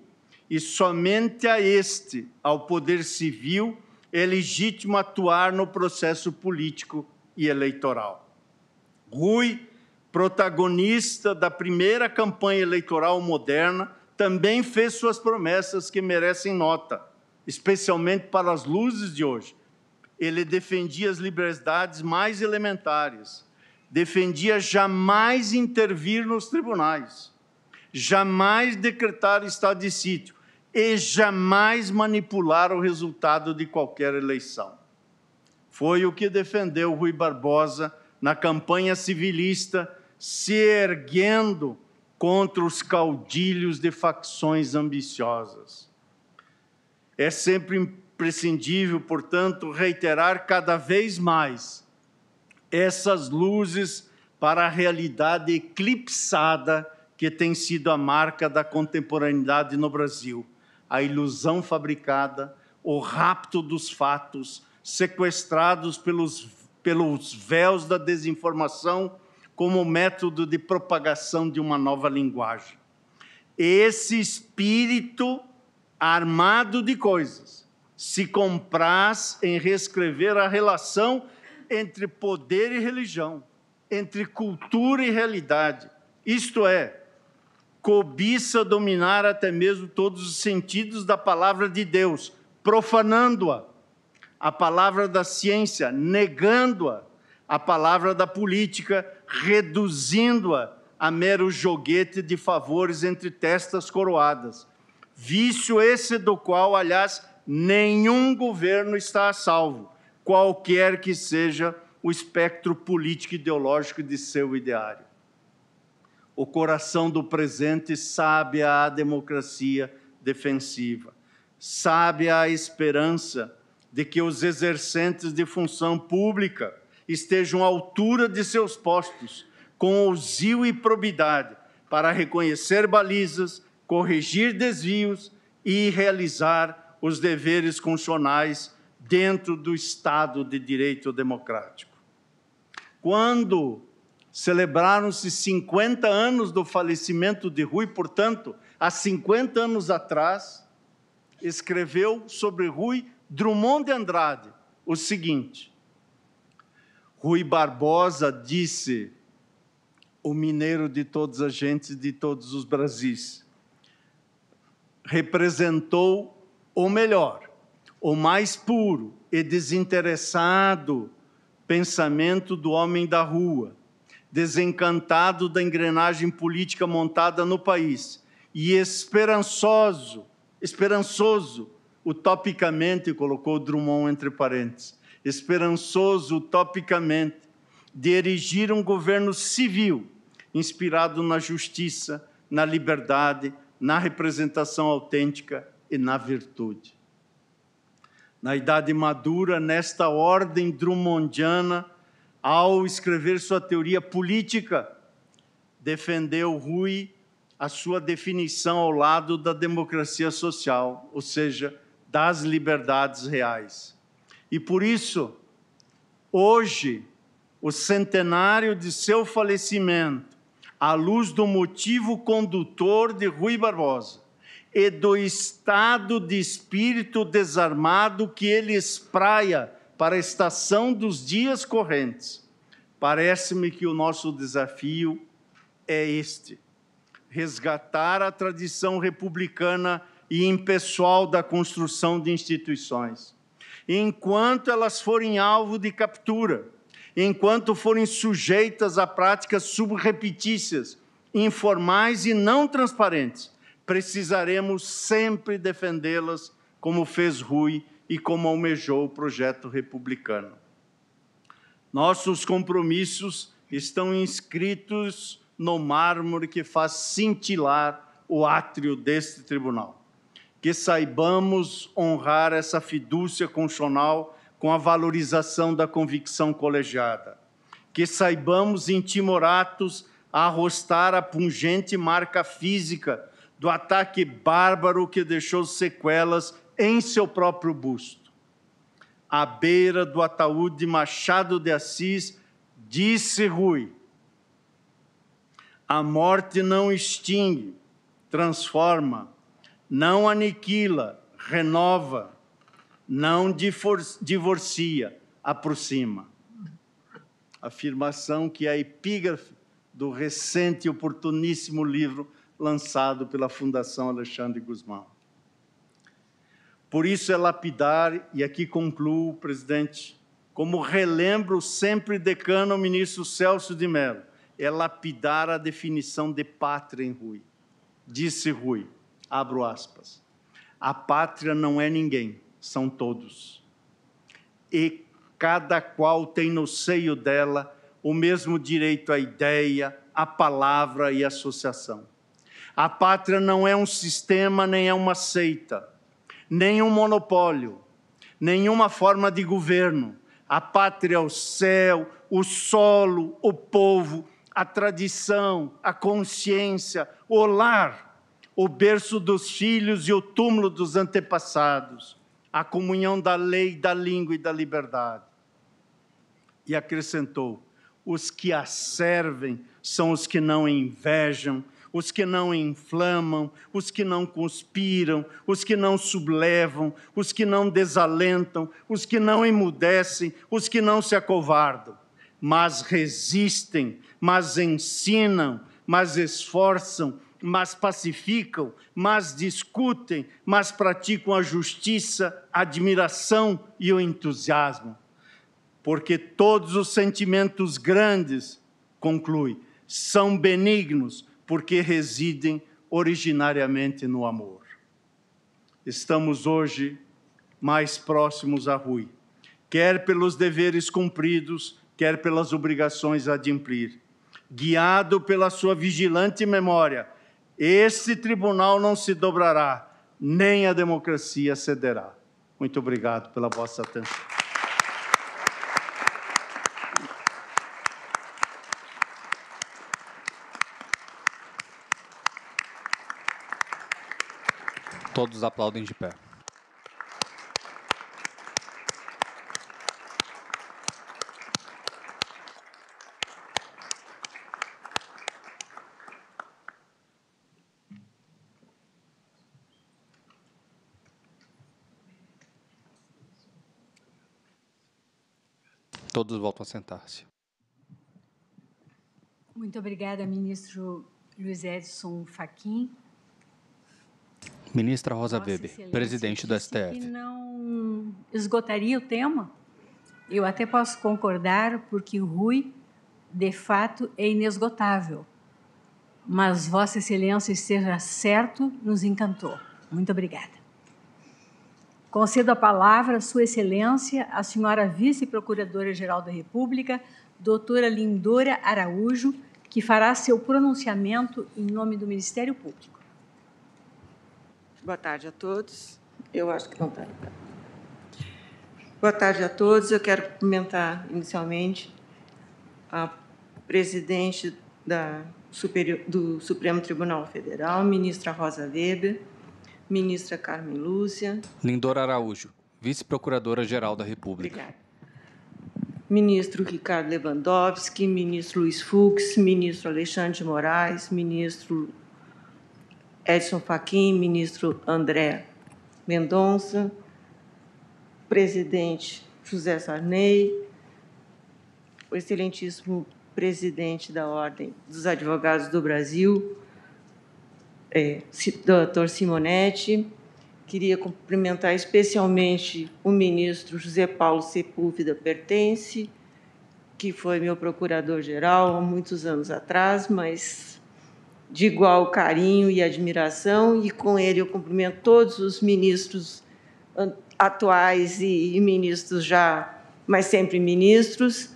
E somente a este, ao poder civil, é legítimo atuar no processo político e eleitoral. Rui, protagonista da primeira campanha eleitoral moderna, também fez suas promessas que merecem nota especialmente para as luzes de hoje. Ele defendia as liberdades mais elementares, defendia jamais intervir nos tribunais, jamais decretar estado de sítio e jamais manipular o resultado de qualquer eleição. Foi o que defendeu Rui Barbosa na campanha civilista, se erguendo contra os caudilhos de facções ambiciosas. É sempre imprescindível, portanto, reiterar cada vez mais essas luzes para a realidade eclipsada que tem sido a marca da contemporaneidade no Brasil. A ilusão fabricada, o rapto dos fatos, sequestrados pelos, pelos véus da desinformação como método de propagação de uma nova linguagem. Esse espírito armado de coisas, se compraz em reescrever a relação entre poder e religião, entre cultura e realidade. Isto é, cobiça dominar até mesmo todos os sentidos da palavra de Deus, profanando-a, a palavra da ciência, negando-a, a palavra da política, reduzindo-a a mero joguete de favores entre testas coroadas Vício esse do qual, aliás, nenhum governo está a salvo, qualquer que seja o espectro político ideológico de seu ideário. O coração do presente sabe a democracia defensiva, sabe a esperança de que os exercentes de função pública estejam à altura de seus postos, com ousio e probidade, para reconhecer balizas, corrigir desvios e realizar os deveres constitucionais dentro do Estado de Direito Democrático. Quando celebraram-se 50 anos do falecimento de Rui, portanto, há 50 anos atrás, escreveu sobre Rui Drummond de Andrade o seguinte: Rui Barbosa disse, o mineiro de todas as gentes, de todos os Brasis, representou o melhor, o mais puro e desinteressado pensamento do homem da rua, desencantado da engrenagem política montada no país e esperançoso, esperançoso, utopicamente, colocou Drummond entre parênteses, esperançoso utopicamente de erigir um governo civil inspirado na justiça, na liberdade, na representação autêntica e na virtude. Na idade madura, nesta ordem drummondiana, ao escrever sua teoria política, defendeu Rui a sua definição ao lado da democracia social, ou seja, das liberdades reais. E por isso, hoje, o centenário de seu falecimento, à luz do motivo condutor de Rui Barbosa e do estado de espírito desarmado que ele espraia para a estação dos dias correntes. Parece-me que o nosso desafio é este: resgatar a tradição republicana e impessoal da construção de instituições, enquanto elas forem alvo de captura enquanto forem sujeitas a práticas subrepetícias, informais e não transparentes, precisaremos sempre defendê-las, como fez Rui e como almejou o projeto republicano. Nossos compromissos estão inscritos no mármore que faz cintilar o átrio deste tribunal. Que saibamos honrar essa fidúcia constitucional com a valorização da convicção colegiada. Que saibamos intimoratos arrostar a pungente marca física do ataque bárbaro que deixou sequelas em seu próprio busto. À beira do ataúde Machado de Assis, disse Rui: A morte não extingue, transforma, não aniquila, renova não divorcia, aproxima. Afirmação que é a epígrafe do recente e oportuníssimo livro lançado pela Fundação Alexandre Guzmão. Por isso é lapidar, e aqui concluo, presidente, como relembro sempre decano o ministro Celso de Mello, é lapidar a definição de pátria em Rui. Disse Rui, abro aspas, a pátria não é ninguém são todos. E cada qual tem no seio dela o mesmo direito à ideia, à palavra e à associação. A pátria não é um sistema, nem é uma seita, nem um monopólio, nenhuma forma de governo. A pátria é o céu, o solo, o povo, a tradição, a consciência, o lar, o berço dos filhos e o túmulo dos antepassados, a comunhão da lei, da língua e da liberdade. E acrescentou: os que a servem são os que não invejam, os que não inflamam, os que não conspiram, os que não sublevam, os que não desalentam, os que não emudecem, os que não se acovardam, mas resistem, mas ensinam, mas esforçam, mas pacificam, mas discutem, mas praticam a justiça, a admiração e o entusiasmo. Porque todos os sentimentos grandes, conclui, são benignos, porque residem originariamente no amor. Estamos hoje mais próximos a Rui, quer pelos deveres cumpridos, quer pelas obrigações a adimplir. Guiado pela sua vigilante memória, esse tribunal não se dobrará, nem a democracia cederá. Muito obrigado pela vossa atenção. Todos aplaudem de pé. todos voltam a sentar-se. Muito obrigada, ministro Luiz Edson Fachin. Ministra Rosa Nossa Weber, presidente do STF. não esgotaria o tema. Eu até posso concordar, porque o Rui, de fato, é inesgotável. Mas Vossa Excelência esteja certo, nos encantou. Muito obrigada. Concedo a palavra à Sua Excelência, a senhora Vice-Procuradora-Geral da República, doutora Lindora Araújo, que fará seu pronunciamento em nome do Ministério Público. Boa tarde a todos. Eu acho que não está. Boa tarde a todos. Eu quero cumprimentar inicialmente a presidente da, do Supremo Tribunal Federal, ministra Rosa Weber, Ministra Carmen Lúcia. Lindora Araújo, Vice-Procuradora-Geral da República. Obrigada ministro Ricardo Lewandowski, ministro Luiz Fux, ministro Alexandre de Moraes, ministro Edson Fachin, ministro André Mendonça, presidente José Sarney, o excelentíssimo presidente da Ordem dos Advogados do Brasil, é, Dr. Simonetti. Queria cumprimentar especialmente o ministro José Paulo Sepúlveda Pertence, que foi meu procurador-geral há muitos anos atrás, mas de igual carinho e admiração, e com ele eu cumprimento todos os ministros atuais e ministros já, mas sempre ministros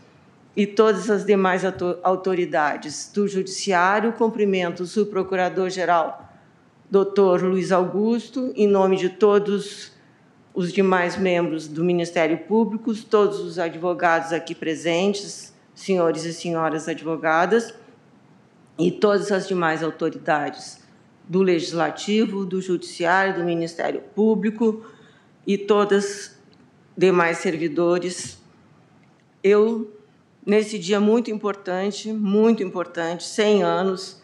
e todas as demais autoridades do Judiciário, cumprimento o Procurador-Geral, doutor Luiz Augusto, em nome de todos os demais membros do Ministério Público, todos os advogados aqui presentes, senhores e senhoras advogadas, e todas as demais autoridades do Legislativo, do Judiciário, do Ministério Público e todas demais servidores, eu nesse dia muito importante, muito importante, 100 anos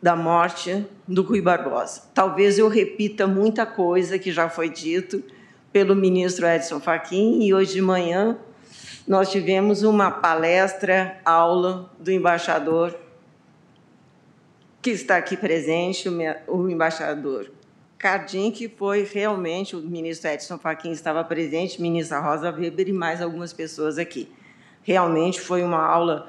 da morte do Rui Barbosa. Talvez eu repita muita coisa que já foi dito pelo ministro Edson Fachin e hoje de manhã nós tivemos uma palestra, aula do embaixador que está aqui presente, o embaixador Cardim, que foi realmente, o ministro Edson Fachin estava presente, ministra Rosa Weber e mais algumas pessoas aqui. Realmente foi uma aula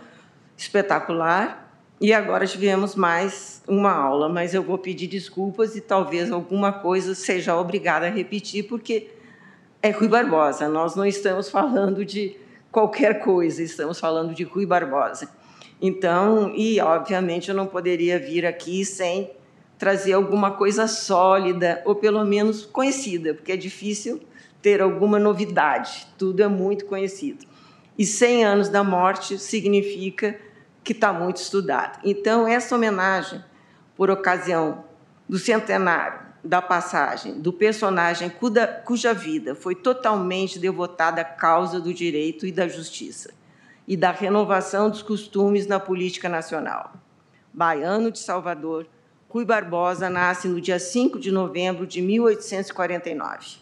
espetacular e agora tivemos mais uma aula, mas eu vou pedir desculpas e talvez alguma coisa seja obrigada a repetir, porque é Rui Barbosa, nós não estamos falando de qualquer coisa, estamos falando de Rui Barbosa. Então, e obviamente eu não poderia vir aqui sem trazer alguma coisa sólida ou pelo menos conhecida, porque é difícil ter alguma novidade, tudo é muito conhecido. E 100 anos da morte significa que está muito estudado. Então, essa homenagem, por ocasião do centenário da passagem do personagem cuja, cuja vida foi totalmente devotada à causa do direito e da justiça e da renovação dos costumes na política nacional. Baiano de Salvador, Rui Barbosa nasce no dia 5 de novembro de 1849,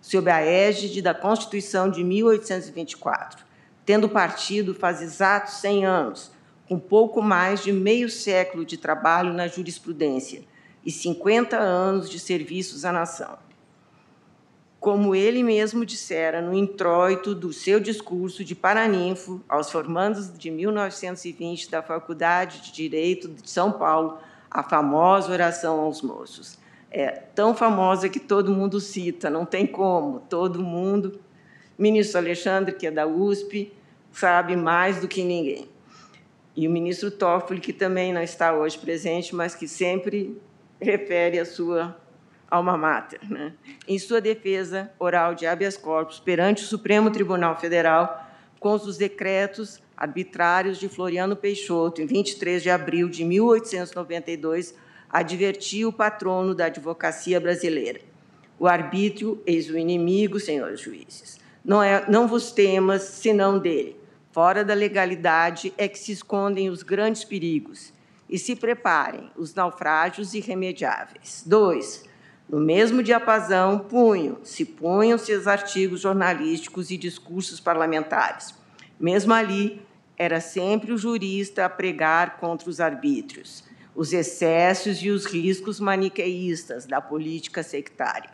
sob a égide da Constituição de 1824, tendo partido faz exatos 100 anos, com pouco mais de meio século de trabalho na jurisprudência e 50 anos de serviços à nação. Como ele mesmo dissera no introito do seu discurso de Paraninfo aos formandos de 1920 da Faculdade de Direito de São Paulo, a famosa oração aos moços. É tão famosa que todo mundo cita, não tem como, todo mundo. Ministro Alexandre, que é da USP, sabe mais do que ninguém. E o ministro Toffoli, que também não está hoje presente, mas que sempre refere a sua alma mater. Né? Em sua defesa oral de habeas corpus perante o Supremo Tribunal Federal, com os decretos arbitrários de Floriano Peixoto, em 23 de abril de 1892, advertiu o patrono da advocacia brasileira: O arbítrio eis o inimigo, senhores juízes. Não, é, não vos temas senão dele. Fora da legalidade é que se escondem os grandes perigos. E se preparem os naufrágios irremediáveis. 2. No mesmo diapasão, punham, se punham-se os artigos jornalísticos e discursos parlamentares. Mesmo ali, era sempre o jurista a pregar contra os arbítrios, os excessos e os riscos maniqueístas da política sectária.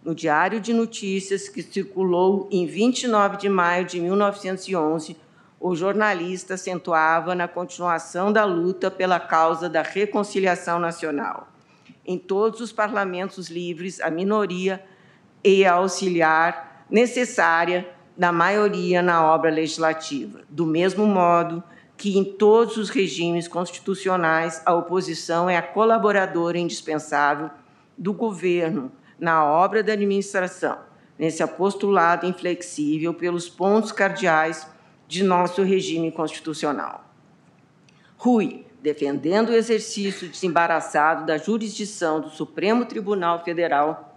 No Diário de Notícias, que circulou em 29 de maio de 1911, o jornalista acentuava na continuação da luta pela causa da reconciliação nacional. Em todos os parlamentos livres, a minoria e a auxiliar necessária da maioria na obra legislativa, do mesmo modo que em todos os regimes constitucionais a oposição é a colaboradora indispensável do governo na obra da administração, nesse apostulado inflexível pelos pontos cardeais de nosso regime constitucional. Rui, defendendo o exercício desembaraçado da jurisdição do Supremo Tribunal Federal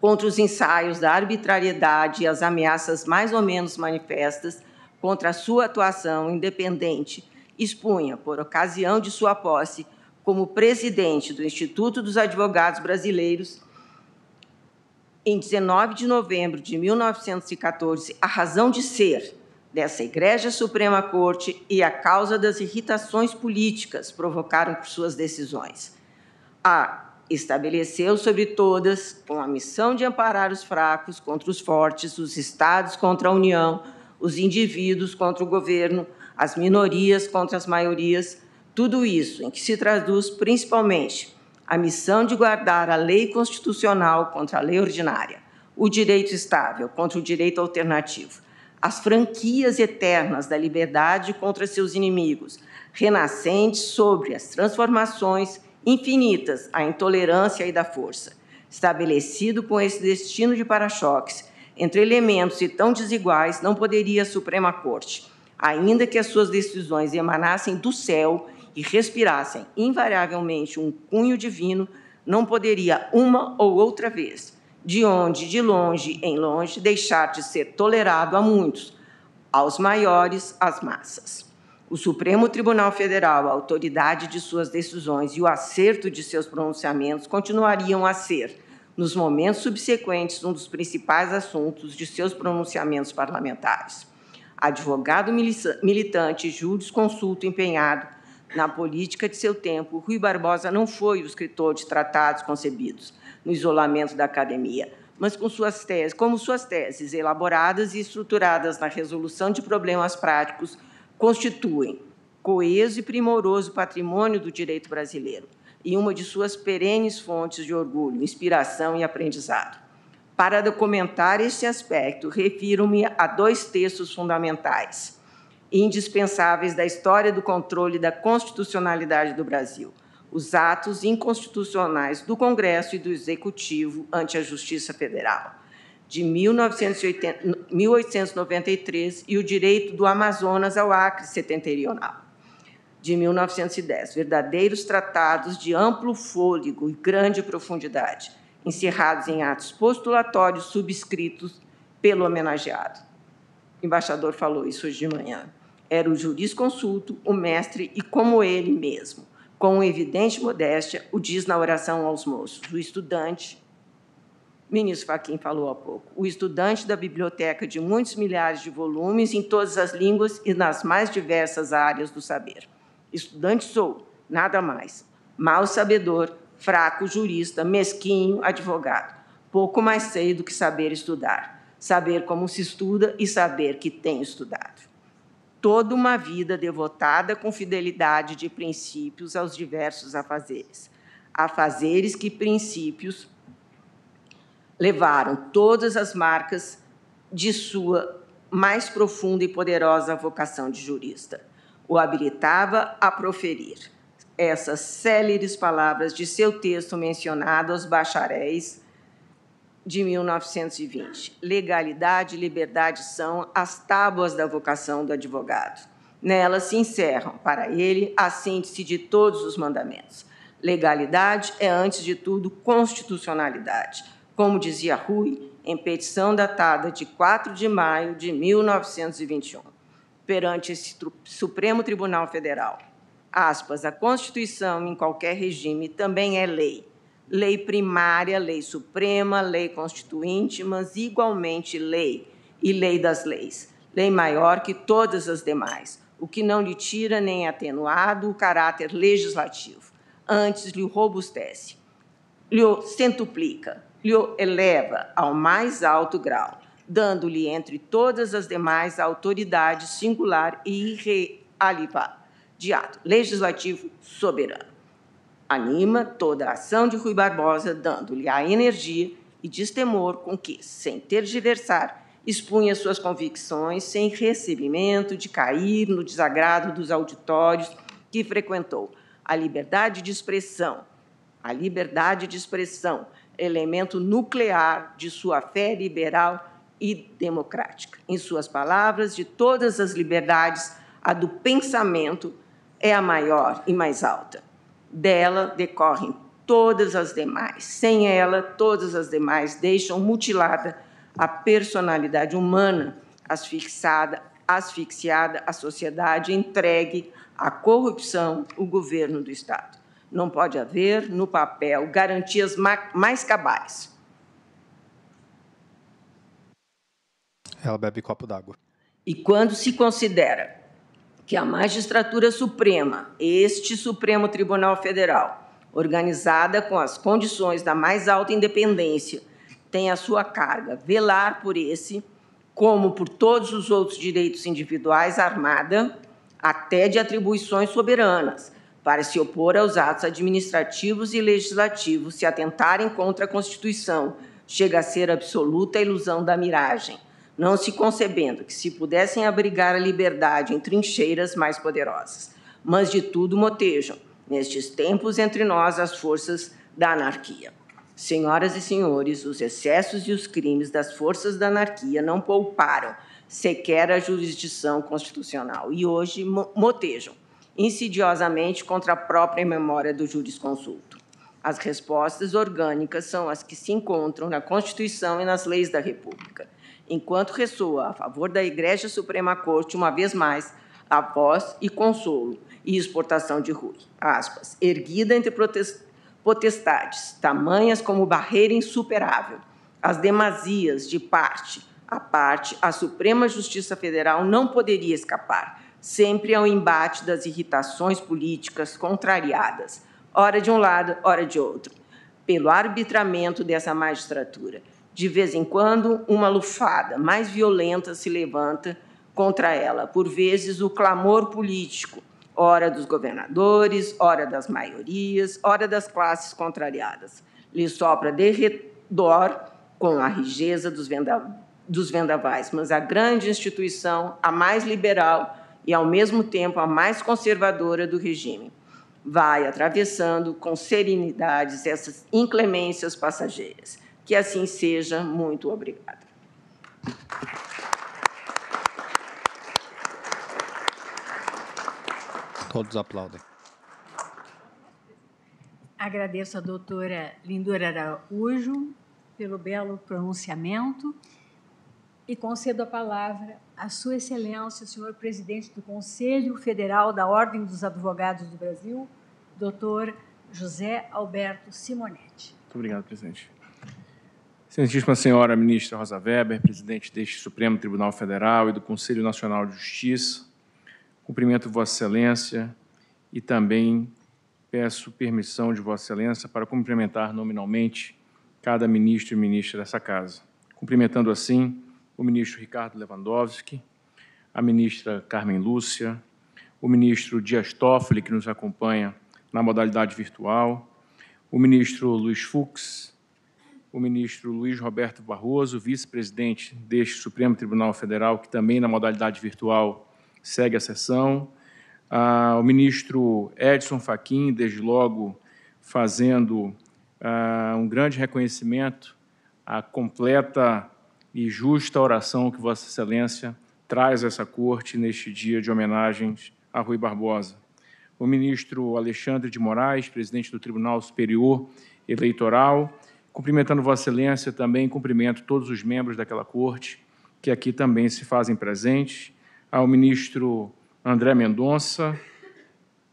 contra os ensaios da arbitrariedade e as ameaças mais ou menos manifestas contra a sua atuação independente, expunha, por ocasião de sua posse, como presidente do Instituto dos Advogados Brasileiros, em 19 de novembro de 1914, a razão de ser dessa Igreja Suprema Corte e a causa das irritações políticas provocaram por suas decisões. A estabeleceu sobre todas com a missão de amparar os fracos contra os fortes, os estados contra a União, os indivíduos contra o governo, as minorias contra as maiorias, tudo isso em que se traduz principalmente a missão de guardar a lei constitucional contra a lei ordinária, o direito estável contra o direito alternativo, as franquias eternas da liberdade contra seus inimigos, renascentes sobre as transformações infinitas à intolerância e da força, estabelecido com esse destino de para-choques entre elementos e tão desiguais, não poderia a Suprema Corte, ainda que as suas decisões emanassem do céu e respirassem invariavelmente um cunho divino, não poderia uma ou outra vez, de onde, de longe em longe, deixar de ser tolerado a muitos, aos maiores, às massas. O Supremo Tribunal Federal, a autoridade de suas decisões e o acerto de seus pronunciamentos continuariam a ser, nos momentos subsequentes, um dos principais assuntos de seus pronunciamentos parlamentares. Advogado militante, jurisconsulto empenhado na política de seu tempo, Rui Barbosa não foi o escritor de tratados concebidos no isolamento da academia, mas com suas teses, como suas teses elaboradas e estruturadas na resolução de problemas práticos constituem coeso e primoroso patrimônio do direito brasileiro e uma de suas perenes fontes de orgulho, inspiração e aprendizado. Para documentar este aspecto, refiro-me a dois textos fundamentais, indispensáveis da história do controle da constitucionalidade do Brasil: os atos inconstitucionais do Congresso e do Executivo ante a Justiça Federal de 1980, 1893 e o direito do Amazonas ao Acre Setentrional, de 1910, verdadeiros tratados de amplo fôlego e grande profundidade, encerrados em atos postulatórios subscritos pelo homenageado. O embaixador falou isso hoje de manhã. Era o jurisconsulto, o mestre e como ele mesmo, com evidente modéstia, o diz na oração aos moços, o estudante ministro Faquim falou há pouco, o estudante da biblioteca de muitos milhares de volumes em todas as línguas e nas mais diversas áreas do saber. Estudante sou, nada mais. Mal sabedor, fraco jurista, mesquinho advogado. Pouco mais sei do que saber estudar, saber como se estuda e saber que tenho estudado. Toda uma vida devotada com fidelidade de princípios aos diversos afazeres. Afazeres que princípios levaram todas as marcas de sua mais profunda e poderosa vocação de jurista. O habilitava a proferir essas céleres palavras de seu texto mencionado aos bacharéis de 1920. Legalidade e liberdade são as tábuas da vocação do advogado. Nelas se encerram, para ele, a síntese de todos os mandamentos. Legalidade é, antes de tudo, constitucionalidade como dizia Rui, em petição datada de 4 de maio de 1921, perante esse Supremo Tribunal Federal. Aspas, a Constituição, em qualquer regime, também é lei. Lei primária, lei suprema, lei constituinte, mas igualmente lei e lei das leis. Lei maior que todas as demais, o que não lhe tira nem é atenuado o caráter legislativo, antes lhe robustece, lhe centuplica, lhe eleva ao mais alto grau, dando-lhe entre todas as demais a autoridade singular e irrealivável de ato legislativo soberano. Anima toda a ação de Rui Barbosa, dando-lhe a energia e destemor com que, sem tergiversar, expunha suas convicções sem recebimento de cair no desagrado dos auditórios que frequentou. A liberdade de expressão, a liberdade de expressão elemento nuclear de sua fé liberal e democrática. Em suas palavras, de todas as liberdades, a do pensamento é a maior e mais alta. Dela decorrem todas as demais. Sem ela, todas as demais deixam mutilada a personalidade humana, asfixiada, asfixiada a sociedade entregue à corrupção, o governo do Estado. Não pode haver, no papel, garantias mais cabais. Ela bebe copo d'água. E quando se considera que a magistratura suprema, este Supremo Tribunal Federal, organizada com as condições da mais alta independência, tem a sua carga velar por esse, como por todos os outros direitos individuais, armada até de atribuições soberanas, para se opor aos atos administrativos e legislativos se atentarem contra a Constituição, chega a ser absoluta ilusão da miragem, não se concebendo que se pudessem abrigar a liberdade em trincheiras mais poderosas. Mas de tudo motejam, nestes tempos entre nós, as forças da anarquia. Senhoras e senhores, os excessos e os crimes das forças da anarquia não pouparam sequer a jurisdição constitucional e hoje motejam insidiosamente contra a própria memória do jurisconsulto. As respostas orgânicas são as que se encontram na Constituição e nas leis da República, enquanto ressoa a favor da Igreja Suprema Corte, uma vez mais, a voz e consolo e exportação de Rui, aspas, erguida entre potestades, tamanhas como barreira insuperável, as demasias de parte, a parte, a Suprema Justiça Federal não poderia escapar, sempre ao embate das irritações políticas contrariadas, ora de um lado, ora de outro, pelo arbitramento dessa magistratura. De vez em quando, uma lufada mais violenta se levanta contra ela, por vezes o clamor político, ora dos governadores, ora das maiorias, ora das classes contrariadas. Lhe sopra de redor com a rigeza dos, venda, dos vendavais, mas a grande instituição, a mais liberal, e, ao mesmo tempo, a mais conservadora do regime. Vai atravessando com serenidade essas inclemências passageiras. Que assim seja. Muito obrigada. Todos aplaudem. Agradeço a doutora Lindura Araújo pelo belo pronunciamento e concedo a palavra à Sua Excelência, o senhor presidente do Conselho Federal da Ordem dos Advogados do Brasil, doutor José Alberto Simonetti. Muito obrigado, presidente. Excelentíssima senhora ministra Rosa Weber, presidente deste Supremo Tribunal Federal e do Conselho Nacional de Justiça, cumprimento Vossa Excelência e também peço permissão de Vossa Excelência para cumprimentar nominalmente cada ministro e ministra dessa casa. Cumprimentando assim, o ministro Ricardo Lewandowski, a ministra Carmen Lúcia, o ministro Dias Toffoli, que nos acompanha na modalidade virtual, o ministro Luiz Fux, o ministro Luiz Roberto Barroso, vice-presidente deste Supremo Tribunal Federal, que também na modalidade virtual segue a sessão, ah, o ministro Edson Fachin, desde logo fazendo ah, um grande reconhecimento à completa e justa oração que Vossa Excelência traz a essa corte neste dia de homenagens a Rui Barbosa. O ministro Alexandre de Moraes, presidente do Tribunal Superior Eleitoral, cumprimentando Vossa Excelência, também cumprimento todos os membros daquela corte que aqui também se fazem presentes, ao ministro André Mendonça,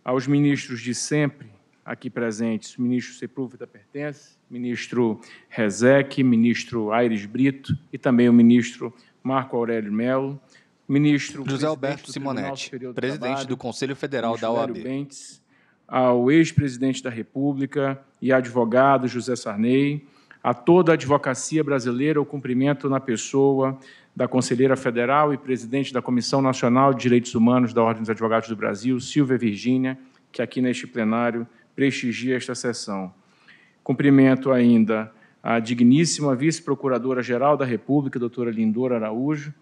aos ministros de sempre aqui presentes, ministro Sepúlveda Pertence, ministro Rezec, ministro Aires Brito e também o ministro Marco Aurélio Melo, ministro José Alberto Simonetti, do presidente do, Trabalho, do Conselho Federal da OAB. Bentes, ao ex-presidente da República e advogado José Sarney, a toda a advocacia brasileira, o cumprimento na pessoa da conselheira federal e presidente da Comissão Nacional de Direitos Humanos da Ordem dos Advogados do Brasil, Silvia Virgínia, que aqui neste plenário prestigia esta sessão. Cumprimento ainda a digníssima vice-procuradora-geral da República, doutora Lindora Araújo,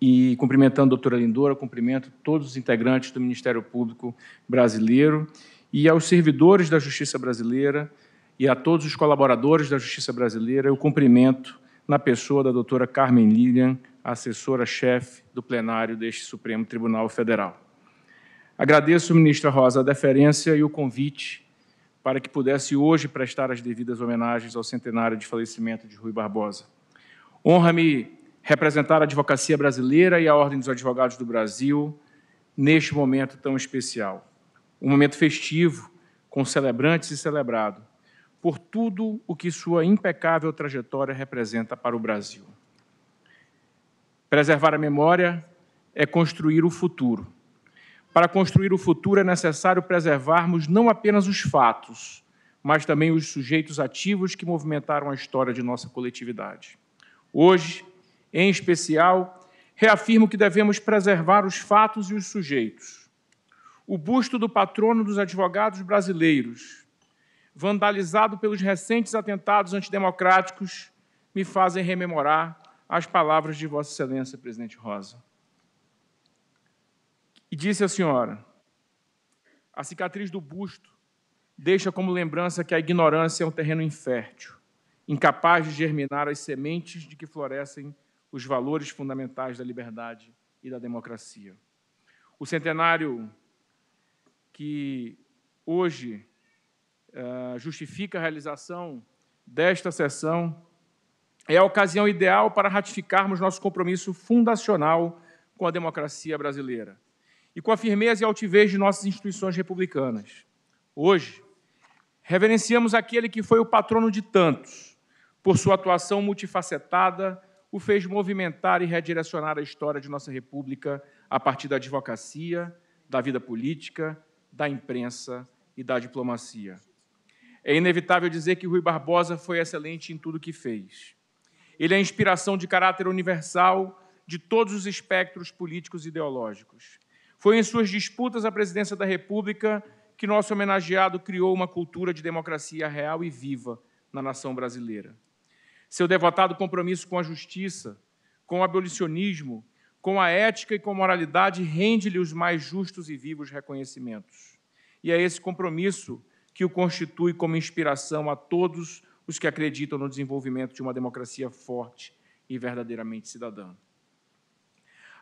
e cumprimentando a doutora Lindora, cumprimento todos os integrantes do Ministério Público Brasileiro e aos servidores da Justiça Brasileira e a todos os colaboradores da Justiça Brasileira, eu cumprimento na pessoa da doutora Carmen Lilian, assessora-chefe do plenário deste Supremo Tribunal Federal. Agradeço, ministra Rosa, a deferência e o convite para que pudesse hoje prestar as devidas homenagens ao centenário de falecimento de Rui Barbosa. Honra-me representar a advocacia brasileira e a Ordem dos Advogados do Brasil neste momento tão especial. Um momento festivo, com celebrantes e celebrado, por tudo o que sua impecável trajetória representa para o Brasil. Preservar a memória é construir o futuro para construir o futuro é necessário preservarmos não apenas os fatos, mas também os sujeitos ativos que movimentaram a história de nossa coletividade. Hoje, em especial, reafirmo que devemos preservar os fatos e os sujeitos. O busto do patrono dos advogados brasileiros, vandalizado pelos recentes atentados antidemocráticos, me fazem rememorar as palavras de Vossa Excelência, presidente Rosa e disse à senhora: A cicatriz do busto deixa como lembrança que a ignorância é um terreno infértil, incapaz de germinar as sementes de que florescem os valores fundamentais da liberdade e da democracia. O centenário que hoje uh, justifica a realização desta sessão é a ocasião ideal para ratificarmos nosso compromisso fundacional com a democracia brasileira e com a firmeza e altivez de nossas instituições republicanas. Hoje, reverenciamos aquele que foi o patrono de tantos, por sua atuação multifacetada, o fez movimentar e redirecionar a história de nossa República a partir da advocacia, da vida política, da imprensa e da diplomacia. É inevitável dizer que Rui Barbosa foi excelente em tudo que fez. Ele é inspiração de caráter universal de todos os espectros políticos e ideológicos. Foi em suas disputas à presidência da República que nosso homenageado criou uma cultura de democracia real e viva na nação brasileira. Seu devotado compromisso com a justiça, com o abolicionismo, com a ética e com a moralidade rende-lhe os mais justos e vivos reconhecimentos. E é esse compromisso que o constitui como inspiração a todos os que acreditam no desenvolvimento de uma democracia forte e verdadeiramente cidadã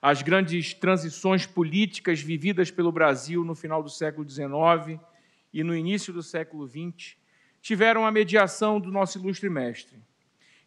as grandes transições políticas vividas pelo Brasil no final do século XIX e no início do século XX tiveram a mediação do nosso ilustre mestre.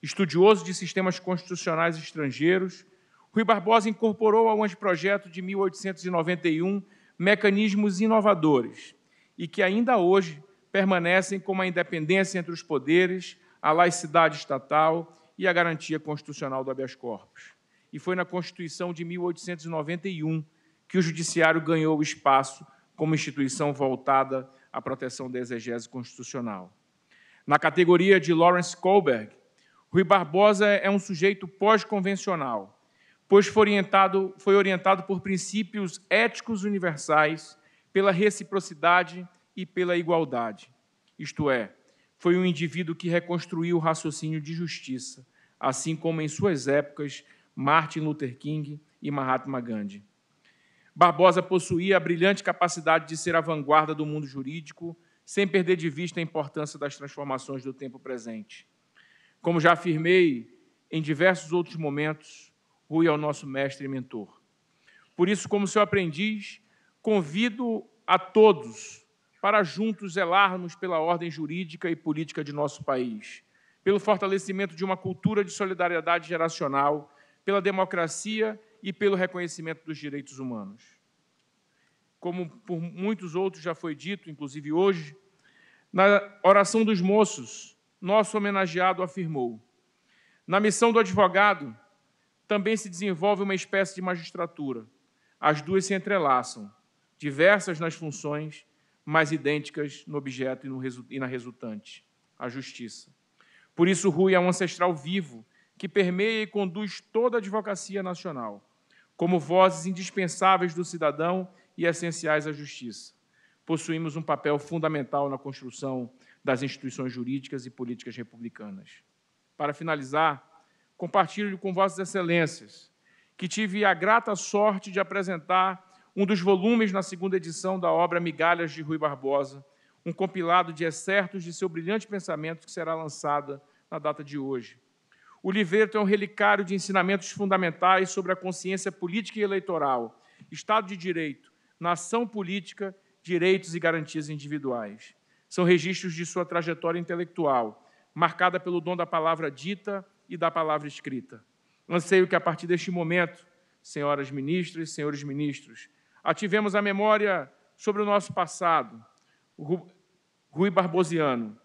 Estudioso de sistemas constitucionais estrangeiros, Rui Barbosa incorporou ao anteprojeto de 1891 mecanismos inovadores e que ainda hoje permanecem como a independência entre os poderes, a laicidade estatal e a garantia constitucional do habeas corpus e foi na Constituição de 1891 que o Judiciário ganhou espaço como instituição voltada à proteção da exegese constitucional. Na categoria de Lawrence Kohlberg, Rui Barbosa é um sujeito pós-convencional, pois foi orientado, foi orientado por princípios éticos universais, pela reciprocidade e pela igualdade. Isto é, foi um indivíduo que reconstruiu o raciocínio de justiça, assim como em suas épocas Martin Luther King e Mahatma Gandhi. Barbosa possuía a brilhante capacidade de ser a vanguarda do mundo jurídico, sem perder de vista a importância das transformações do tempo presente. Como já afirmei em diversos outros momentos, Rui é o nosso mestre e mentor. Por isso, como seu aprendiz, convido a todos para juntos zelarmos pela ordem jurídica e política de nosso país, pelo fortalecimento de uma cultura de solidariedade geracional pela democracia e pelo reconhecimento dos direitos humanos. Como por muitos outros já foi dito, inclusive hoje, na oração dos moços, nosso homenageado afirmou: na missão do advogado também se desenvolve uma espécie de magistratura. As duas se entrelaçam, diversas nas funções, mas idênticas no objeto e, no, e na resultante, a justiça. Por isso, Rui é um ancestral vivo que permeia e conduz toda a advocacia nacional, como vozes indispensáveis do cidadão e essenciais à justiça. Possuímos um papel fundamental na construção das instituições jurídicas e políticas republicanas. Para finalizar, compartilho com Vossas Excelências que tive a grata sorte de apresentar um dos volumes na segunda edição da obra Migalhas de Rui Barbosa, um compilado de excertos de seu brilhante pensamento que será lançada na data de hoje. O livreto é um relicário de ensinamentos fundamentais sobre a consciência política e eleitoral, Estado de Direito, nação política, direitos e garantias individuais. São registros de sua trajetória intelectual, marcada pelo dom da palavra dita e da palavra escrita. Anseio que, a partir deste momento, senhoras ministras, senhores ministros, ativemos a memória sobre o nosso passado, Rui Barbosiano,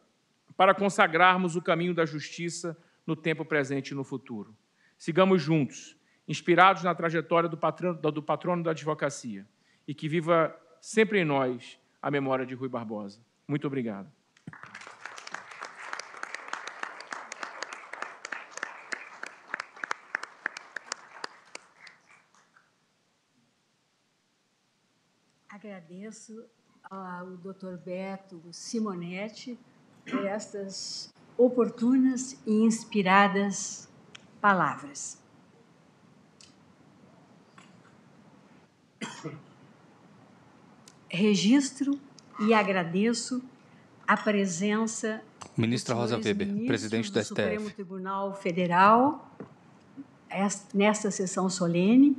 para consagrarmos o caminho da justiça no tempo presente e no futuro. Sigamos juntos, inspirados na trajetória do patrono, do patrono da advocacia, e que viva sempre em nós a memória de Rui Barbosa. Muito obrigado. Agradeço ao ah, Dr. Beto Simonetti por estas oportunas e inspiradas palavras. Registro e agradeço a presença Ministra Rosa Weber, presidente do, do STF. Supremo Tribunal Federal, nesta sessão solene,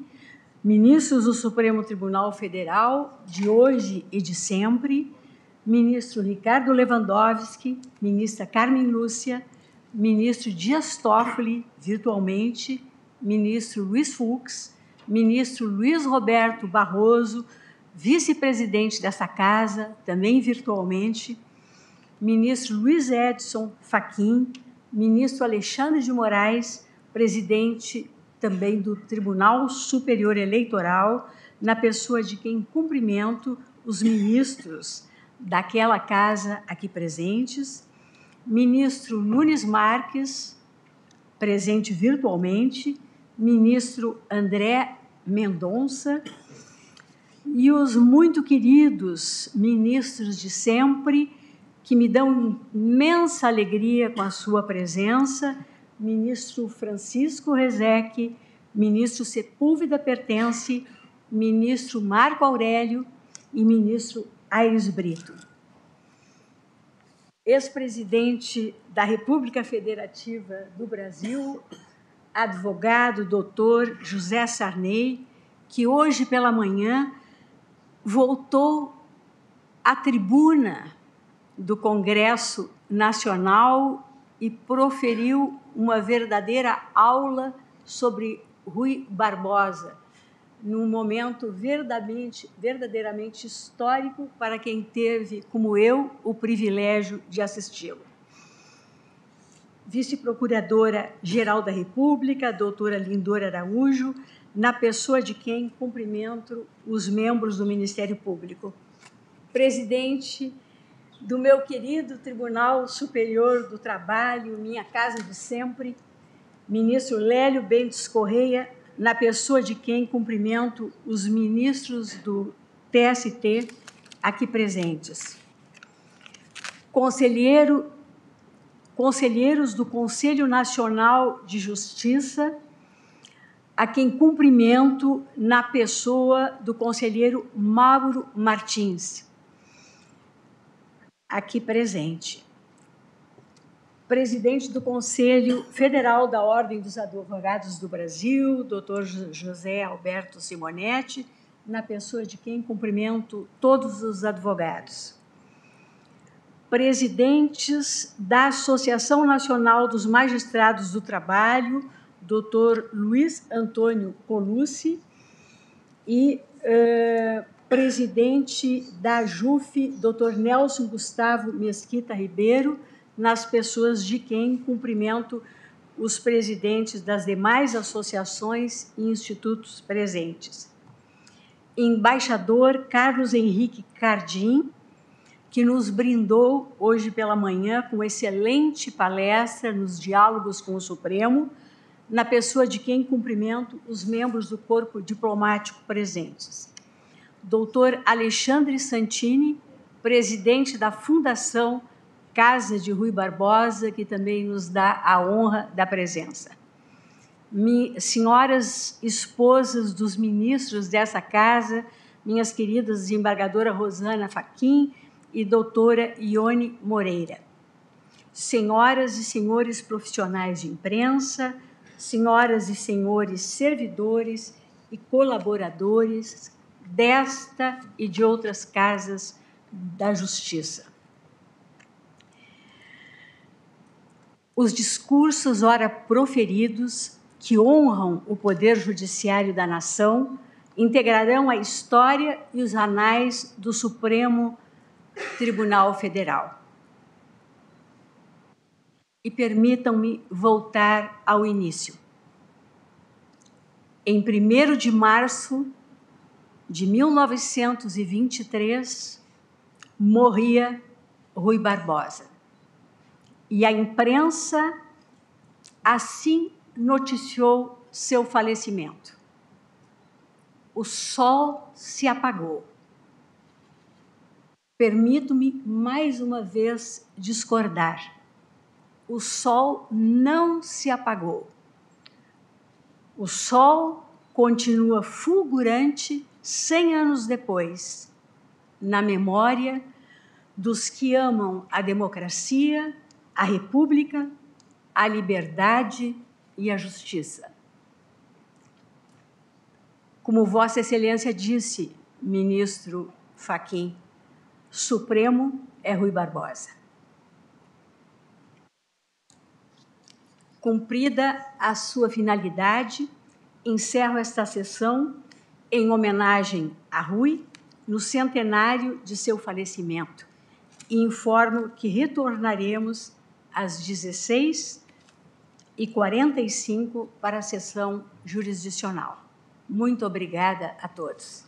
ministros do Supremo Tribunal Federal de hoje e de sempre, ministro Ricardo Lewandowski, ministra Carmen Lúcia, ministro Dias Toffoli, virtualmente, ministro Luiz Fux, ministro Luiz Roberto Barroso, vice-presidente dessa casa, também virtualmente, ministro Luiz Edson Fachin, ministro Alexandre de Moraes, presidente também do Tribunal Superior Eleitoral, na pessoa de quem cumprimento os ministros daquela casa aqui presentes, ministro Nunes Marques, presente virtualmente, ministro André Mendonça e os muito queridos ministros de sempre que me dão imensa alegria com a sua presença, ministro Francisco Rezeque, ministro Sepúlveda Pertence, ministro Marco Aurélio e ministro Aires Brito, ex-presidente da República Federativa do Brasil, advogado doutor José Sarney, que hoje pela manhã voltou à tribuna do Congresso Nacional e proferiu uma verdadeira aula sobre Rui Barbosa, num momento verdadeiramente, verdadeiramente histórico para quem teve, como eu, o privilégio de assisti-lo. Vice-Procuradora-Geral da República, doutora Lindora Araújo, na pessoa de quem cumprimento os membros do Ministério Público. Presidente do meu querido Tribunal Superior do Trabalho, minha casa de sempre, ministro Lélio Bentes Correia, na pessoa de quem cumprimento os ministros do TST aqui presentes. Conselheiro, conselheiros do Conselho Nacional de Justiça, a quem cumprimento na pessoa do conselheiro Mauro Martins, aqui presente presidente do Conselho Federal da Ordem dos Advogados do Brasil, doutor José Alberto Simonetti, na pessoa de quem cumprimento todos os advogados. Presidentes da Associação Nacional dos Magistrados do Trabalho, doutor Luiz Antônio Colucci, e eh, presidente da JUF, doutor Nelson Gustavo Mesquita Ribeiro, nas pessoas de quem cumprimento os presidentes das demais associações e institutos presentes. Embaixador Carlos Henrique Cardim, que nos brindou hoje pela manhã com excelente palestra nos diálogos com o Supremo, na pessoa de quem cumprimento os membros do corpo diplomático presentes. Doutor Alexandre Santini, presidente da Fundação casa de Rui Barbosa, que também nos dá a honra da presença. Senhoras esposas dos ministros dessa casa, minhas queridas desembargadora Rosana Faquim e doutora Ione Moreira. Senhoras e senhores profissionais de imprensa, senhoras e senhores servidores e colaboradores desta e de outras casas da Justiça. os discursos ora proferidos que honram o poder judiciário da nação integrarão a história e os anais do Supremo Tribunal Federal. E permitam-me voltar ao início. Em 1 de março de 1923, morria Rui Barbosa e a imprensa assim noticiou seu falecimento. O sol se apagou. Permito-me mais uma vez discordar. O sol não se apagou. O sol continua fulgurante cem anos depois, na memória dos que amam a democracia a república, a liberdade e a justiça. Como Vossa Excelência disse, ministro Faquim, Supremo é Rui Barbosa. Cumprida a sua finalidade, encerro esta sessão em homenagem a Rui no centenário de seu falecimento e informo que retornaremos às 16h45 para a sessão jurisdicional. Muito obrigada a todos.